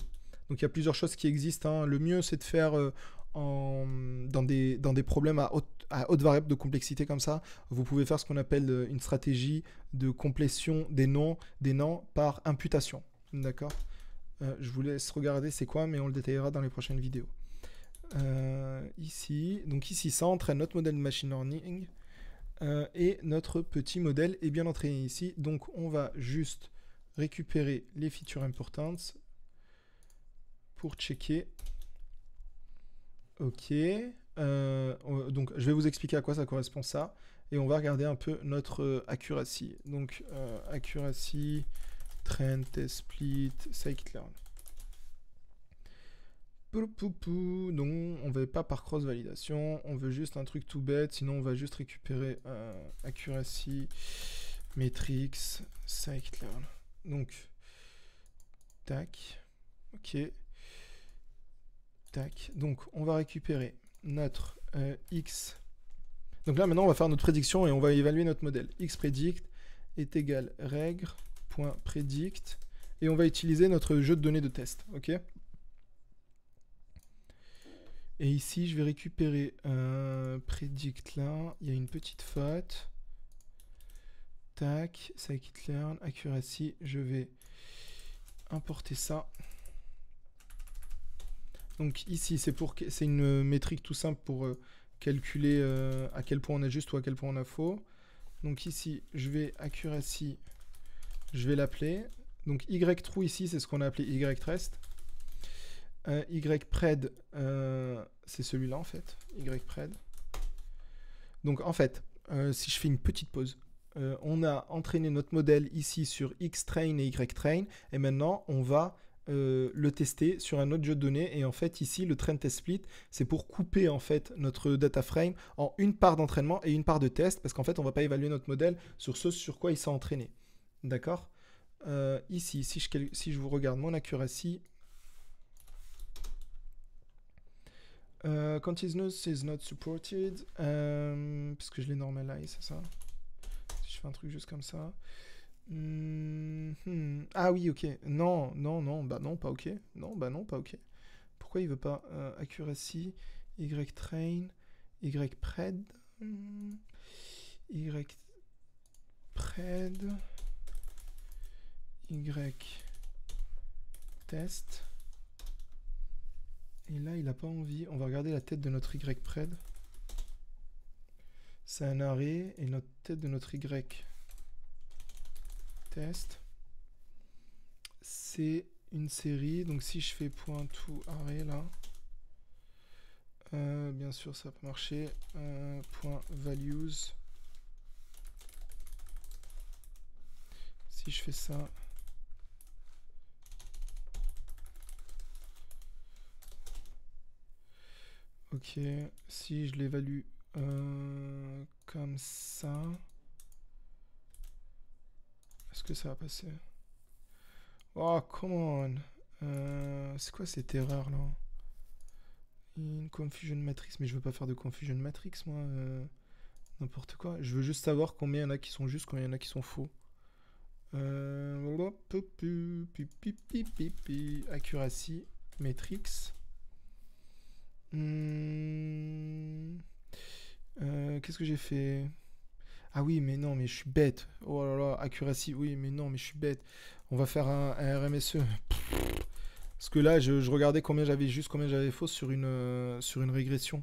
Donc il y a plusieurs choses qui existent. Hein. Le mieux, c'est de faire euh, en, dans, des, dans des problèmes à haute, à haute variable de complexité comme ça. Vous pouvez faire ce qu'on appelle une stratégie de complétion des noms, des noms par imputation. D'accord Je vous laisse regarder c'est quoi, mais on le détaillera dans les prochaines vidéos. Euh, ici, donc ici, ça entraîne notre modèle de machine learning euh, et notre petit modèle est bien entraîné ici. Donc on va juste récupérer les features importantes pour checker. Ok. Euh, donc je vais vous expliquer à quoi ça correspond ça. Et on va regarder un peu notre accuracy. Donc accuracy, trend, test, split, scikit-learn. Non, on veut pas par cross-validation, on veut juste un truc tout bête, sinon on va juste récupérer euh, accuracy, matrix, cycle. Donc, tac, ok, tac. Donc, on va récupérer notre euh, x. Donc là, maintenant, on va faire notre prédiction et on va évaluer notre modèle. x predict est égal règle.predict et on va utiliser notre jeu de données de test, ok et ici, je vais récupérer un predict là. Il y a une petite faute. Tac, scikit-learn, accuracy. Je vais importer ça. Donc ici, c'est pour c'est une métrique tout simple pour euh, calculer euh, à quel point on a juste ou à quel point on a faux. Donc ici, je vais accuracy, je vais l'appeler. Donc y true ici, c'est ce qu'on a appelé y rest. Euh, ypred, euh, c'est celui-là en fait, ypred. Donc en fait, euh, si je fais une petite pause, on a entraîné notre modèle ici sur xtrain et ytrain, et maintenant on va le tester sur un autre jeu de données, et en fait ici le train test split, c'est pour couper en fait notre data frame en une part d'entraînement et une part de test, parce qu'en fait on ne va pas évaluer notre modèle sur ce sur quoi il s'est entraîné. D'accord Ici, si je vous regarde mon accuracy, Euh, continuous is not supported. Euh, parce que je l'ai normalisé, c'est ça Si je fais un truc juste comme ça. Hmm, hmm. Ah oui, ok. Non, non, non, bah non, pas ok. Non, bah non, pas ok. Pourquoi il veut pas euh, accuracy, y train, y pred, y pred, y test. Et là, il n'a pas envie. On va regarder la tête de notre Y pred. C'est un arrêt et notre tête de notre Y test. C'est une série. Donc si je fais point tout arrêt là, euh, bien sûr ça peut marcher. Euh, point values. Si je fais ça, Ok, si je l'évalue euh, comme ça, est-ce que ça va passer Oh, come on euh, C'est quoi cette erreur là Une confusion de matrix, mais je veux pas faire de confusion matrix moi. Euh, n'importe quoi. Je veux juste savoir combien il y en a qui sont justes, combien il y en a qui sont faux. Accuracy, matrix. Hmm. Euh, qu'est-ce que j'ai fait Ah oui, mais non, mais je suis bête. Oh là là, accuracy, oui, mais non, mais je suis bête. On va faire un, RMSE. Parce que là, je, regardais combien j'avais juste, combien j'avais fausse sur une, euh, sur une régression.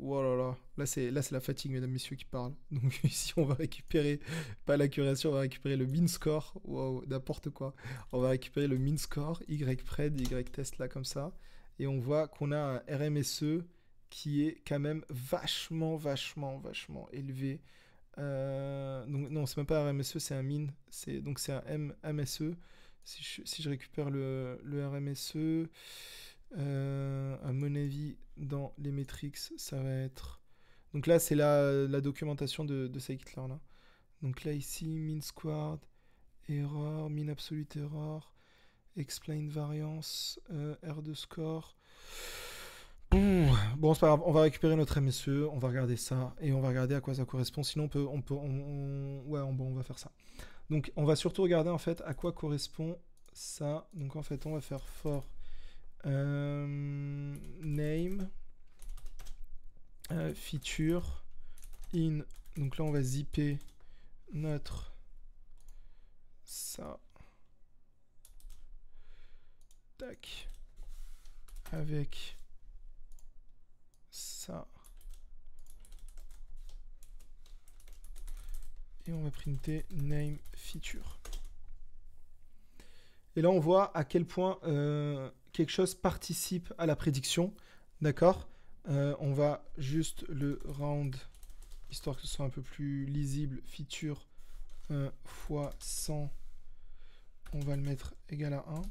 Oh là là, là c'est là c'est la fatigue mesdames messieurs qui parle. *laughs* Donc ici on va récupérer pas l'accuracy, on va récupérer le min score. Waouh, n'importe quoi. On va récupérer le min score, y pred, y test là comme ça et on voit qu'on a un RMSE qui est quand même vachement, vachement, vachement élevé. Euh, donc, non, c'est même pas un RMSE, c'est un MIN. donc c'est un MSE. Si je, récupère le, RMSE, e, euh, à mon avis, dans les métriques, ça va être. Donc là, c'est la, documentation de, de Donc là, ici, min squared, ERROR, min absolute error explain variance, euh, R de score. Bon, c'est pas grave, on va récupérer notre MSE, on va regarder ça et on va regarder à quoi ça correspond. Sinon, on peut. On peut ouais, on, va faire ça. Donc, on va surtout regarder en fait à quoi correspond ça. Donc, en fait, on va faire for euh, name euh, feature in. Donc là, on va zipper notre ça Tac. Avec ça. Et on va printer name feature. Et là, on voit à quel point euh, quelque chose participe à la prédiction. D'accord euh, On va juste le round, histoire que ce soit un peu plus lisible, feature euh, fois 100. On va le mettre égal à 1.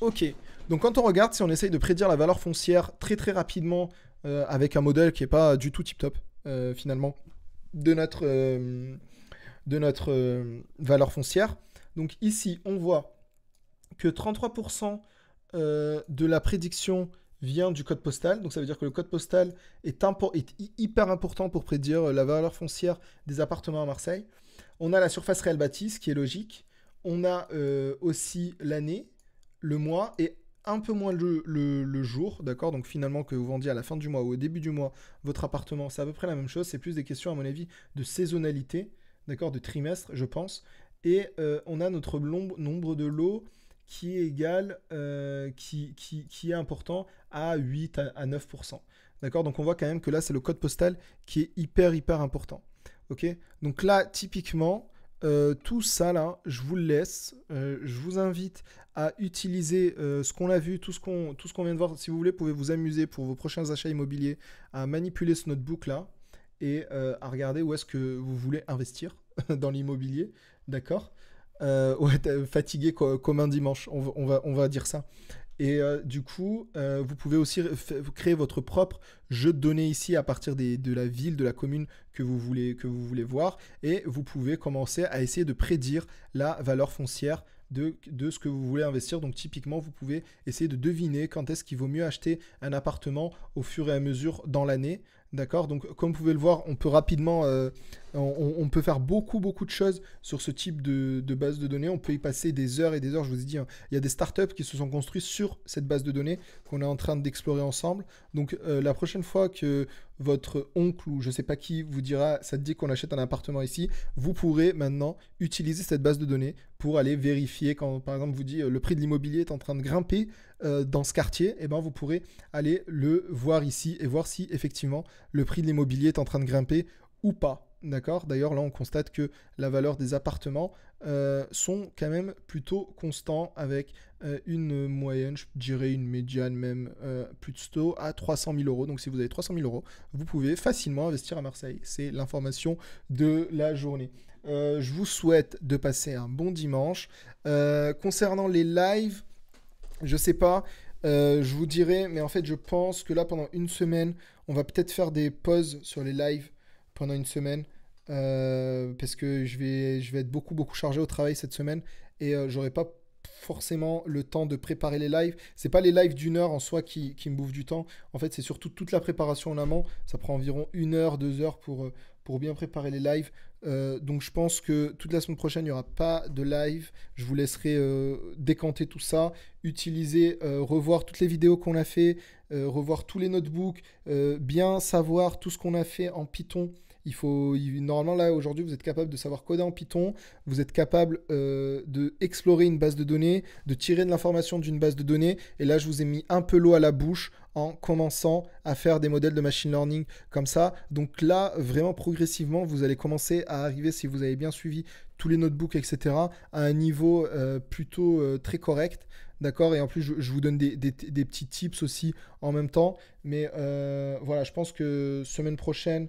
Ok, donc quand on regarde, si on essaye de prédire la valeur foncière très très rapidement euh, avec un modèle qui n'est pas du tout tip-top euh, finalement de notre, euh, de notre valeur foncière, donc ici on voit que 33% de la prédiction vient du code postal. Donc ça veut dire que le code postal est, hyper important pour prédire la valeur foncière des appartements à Marseille. On a la surface réelle bâtie, ce qui est logique. On a aussi l'année, le mois et un peu moins le, jour, d'accord Donc finalement que vous vendiez à la fin du mois ou au début du mois votre appartement, c'est à peu près la même chose, c'est plus des questions à mon avis de saisonnalité, d'accord De trimestre, je pense. Et euh, on a notre nombre de lots qui est égal, euh, qui, qui, est important à 8 à, à 9%. D'accord Donc on voit quand même que là, c'est le code postal qui est hyper, hyper important. Ok Donc là, typiquement, euh, tout ça là, je vous le laisse. Euh, je vous invite à utiliser euh, ce qu'on a vu, tout ce qu'on vient de voir. Si vous voulez, pouvez vous amuser pour vos prochains achats immobiliers à manipuler ce notebook là et à regarder où est-ce que vous voulez investir *laughs* dans l'immobilier, d'accord ouais, Fatigué comme un dimanche, on va, on va dire ça. Et euh, du coup, euh, vous pouvez aussi créer votre propre jeu de données ici à partir de la ville, de la commune que vous, voulez, que vous voulez voir. Et vous pouvez commencer à essayer de prédire la valeur foncière de, ce que vous voulez investir. Donc typiquement, vous pouvez essayer de deviner quand est-ce qu'il vaut mieux acheter un appartement au fur et à mesure dans l'année. D'accord Donc comme vous pouvez le voir, on peut rapidement euh, on, peut faire beaucoup, beaucoup de choses sur ce type de, base de données. On peut y passer des heures et des heures. Je vous ai dit, hein, il y a des startups qui se sont construites sur cette base de données qu'on est en train d'explorer ensemble. Donc, euh, la prochaine fois que votre oncle ou je sais pas qui vous dira ça te dit qu'on achète un appartement ici, vous pourrez maintenant utiliser cette base de données pour aller vérifier quand par exemple vous dit euh, le prix de l'immobilier est en train de grimper euh, dans ce quartier, et eh ben vous pourrez aller le voir ici et voir si effectivement le prix de l'immobilier est en train de grimper ou pas. D'accord D'ailleurs, là, on constate que la valeur des appartements euh, sont quand même plutôt constants avec euh, une moyenne, je dirais une médiane même euh, plutôt à 300 000 euros. Donc, si vous avez 300 000 euros, vous pouvez facilement investir à Marseille. C'est l'information de la journée. Euh, je vous souhaite de passer un bon dimanche. concernant les lives, je ne sais pas. je vous dirai, mais en fait, je pense que là, pendant une semaine, on va peut-être faire des pauses sur les lives pendant une semaine euh, parce que je vais, je vais être beaucoup, beaucoup chargé au travail cette semaine et je euh, j'aurai pas forcément le temps de préparer les lives. C'est pas les lives d'une heure en soi qui, me bouffent du temps. En fait, c'est surtout toute la préparation en amont. Ça prend environ une heure, deux heures pour, euh, pour bien préparer les lives. donc je pense que toute la semaine prochaine, il n'y aura pas de live. Je vous laisserai décanter tout ça, utiliser, revoir toutes les vidéos qu'on a fait, revoir tous les notebooks, bien savoir tout ce qu'on a fait en Python faut, normalement, là, aujourd'hui, vous êtes capable de savoir coder en Python, vous êtes capable euh, de explorer une base de données, de tirer de l'information d'une base de données. Et là, je vous ai mis un peu l'eau à la bouche en commençant à faire des modèles de machine learning comme ça. Donc là, vraiment progressivement, vous allez commencer à arriver, si vous avez bien suivi tous les notebooks, etc., à un niveau euh, plutôt euh, très correct. D'accord Et en plus, je, vous donne des, petits tips aussi en même temps. Mais euh, voilà, je pense que semaine prochaine,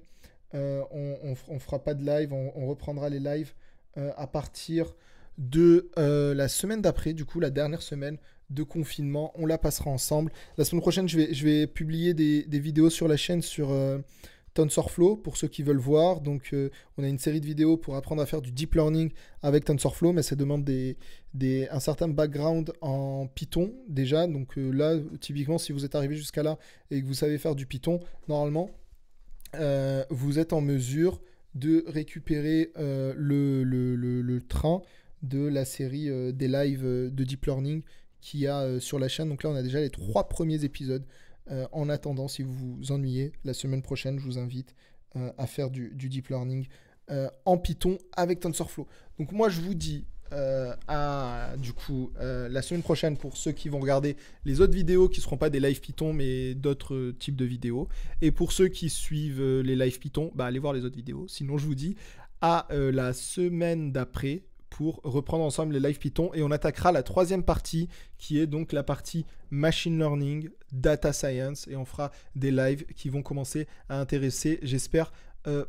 euh, on, fera pas de live, on, reprendra les lives euh, à partir de euh, la semaine d'après, du coup, la dernière semaine de confinement. On la passera ensemble. La semaine prochaine, je vais, publier des, vidéos sur la chaîne sur TensorFlow pour ceux qui veulent voir. Donc, on a une série de vidéos pour apprendre à faire du deep learning avec TensorFlow, mais ça demande des, un certain background en Python déjà. Donc, là, typiquement, si vous êtes arrivé jusqu'à là et que vous savez faire du Python, normalement, euh, vous êtes en mesure de récupérer euh, le, train de la série euh, des lives de Deep Learning qu'il y a sur la chaîne. Donc là, on a déjà les trois premiers épisodes. en attendant, si vous vous ennuyez, la semaine prochaine, je vous invite à faire du, du Deep Learning en Python avec TensorFlow. Donc moi, je vous dis euh, à du coup euh, la semaine prochaine pour ceux qui vont regarder les autres vidéos qui ne seront pas des live Python mais d'autres euh, types de vidéos. Et pour ceux qui suivent les live Python, bah, allez voir les autres vidéos. Sinon je vous dis à la semaine d'après pour reprendre ensemble les live Python et on attaquera la troisième partie qui est donc la partie machine learning, data science et on fera des lives qui vont commencer à intéresser j'espère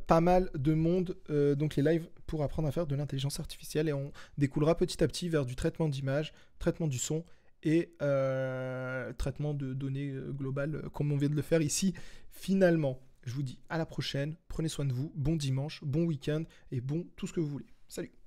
pas mal de monde donc les lives pour apprendre à faire de l'intelligence artificielle et on découlera petit à petit vers du traitement d'image, traitement du son et euh, traitement de données euh, globales euh, comme on vient de le faire ici. Finalement, je vous dis à la prochaine, prenez soin de vous, bon dimanche, bon week-end et bon tout ce que vous voulez. Salut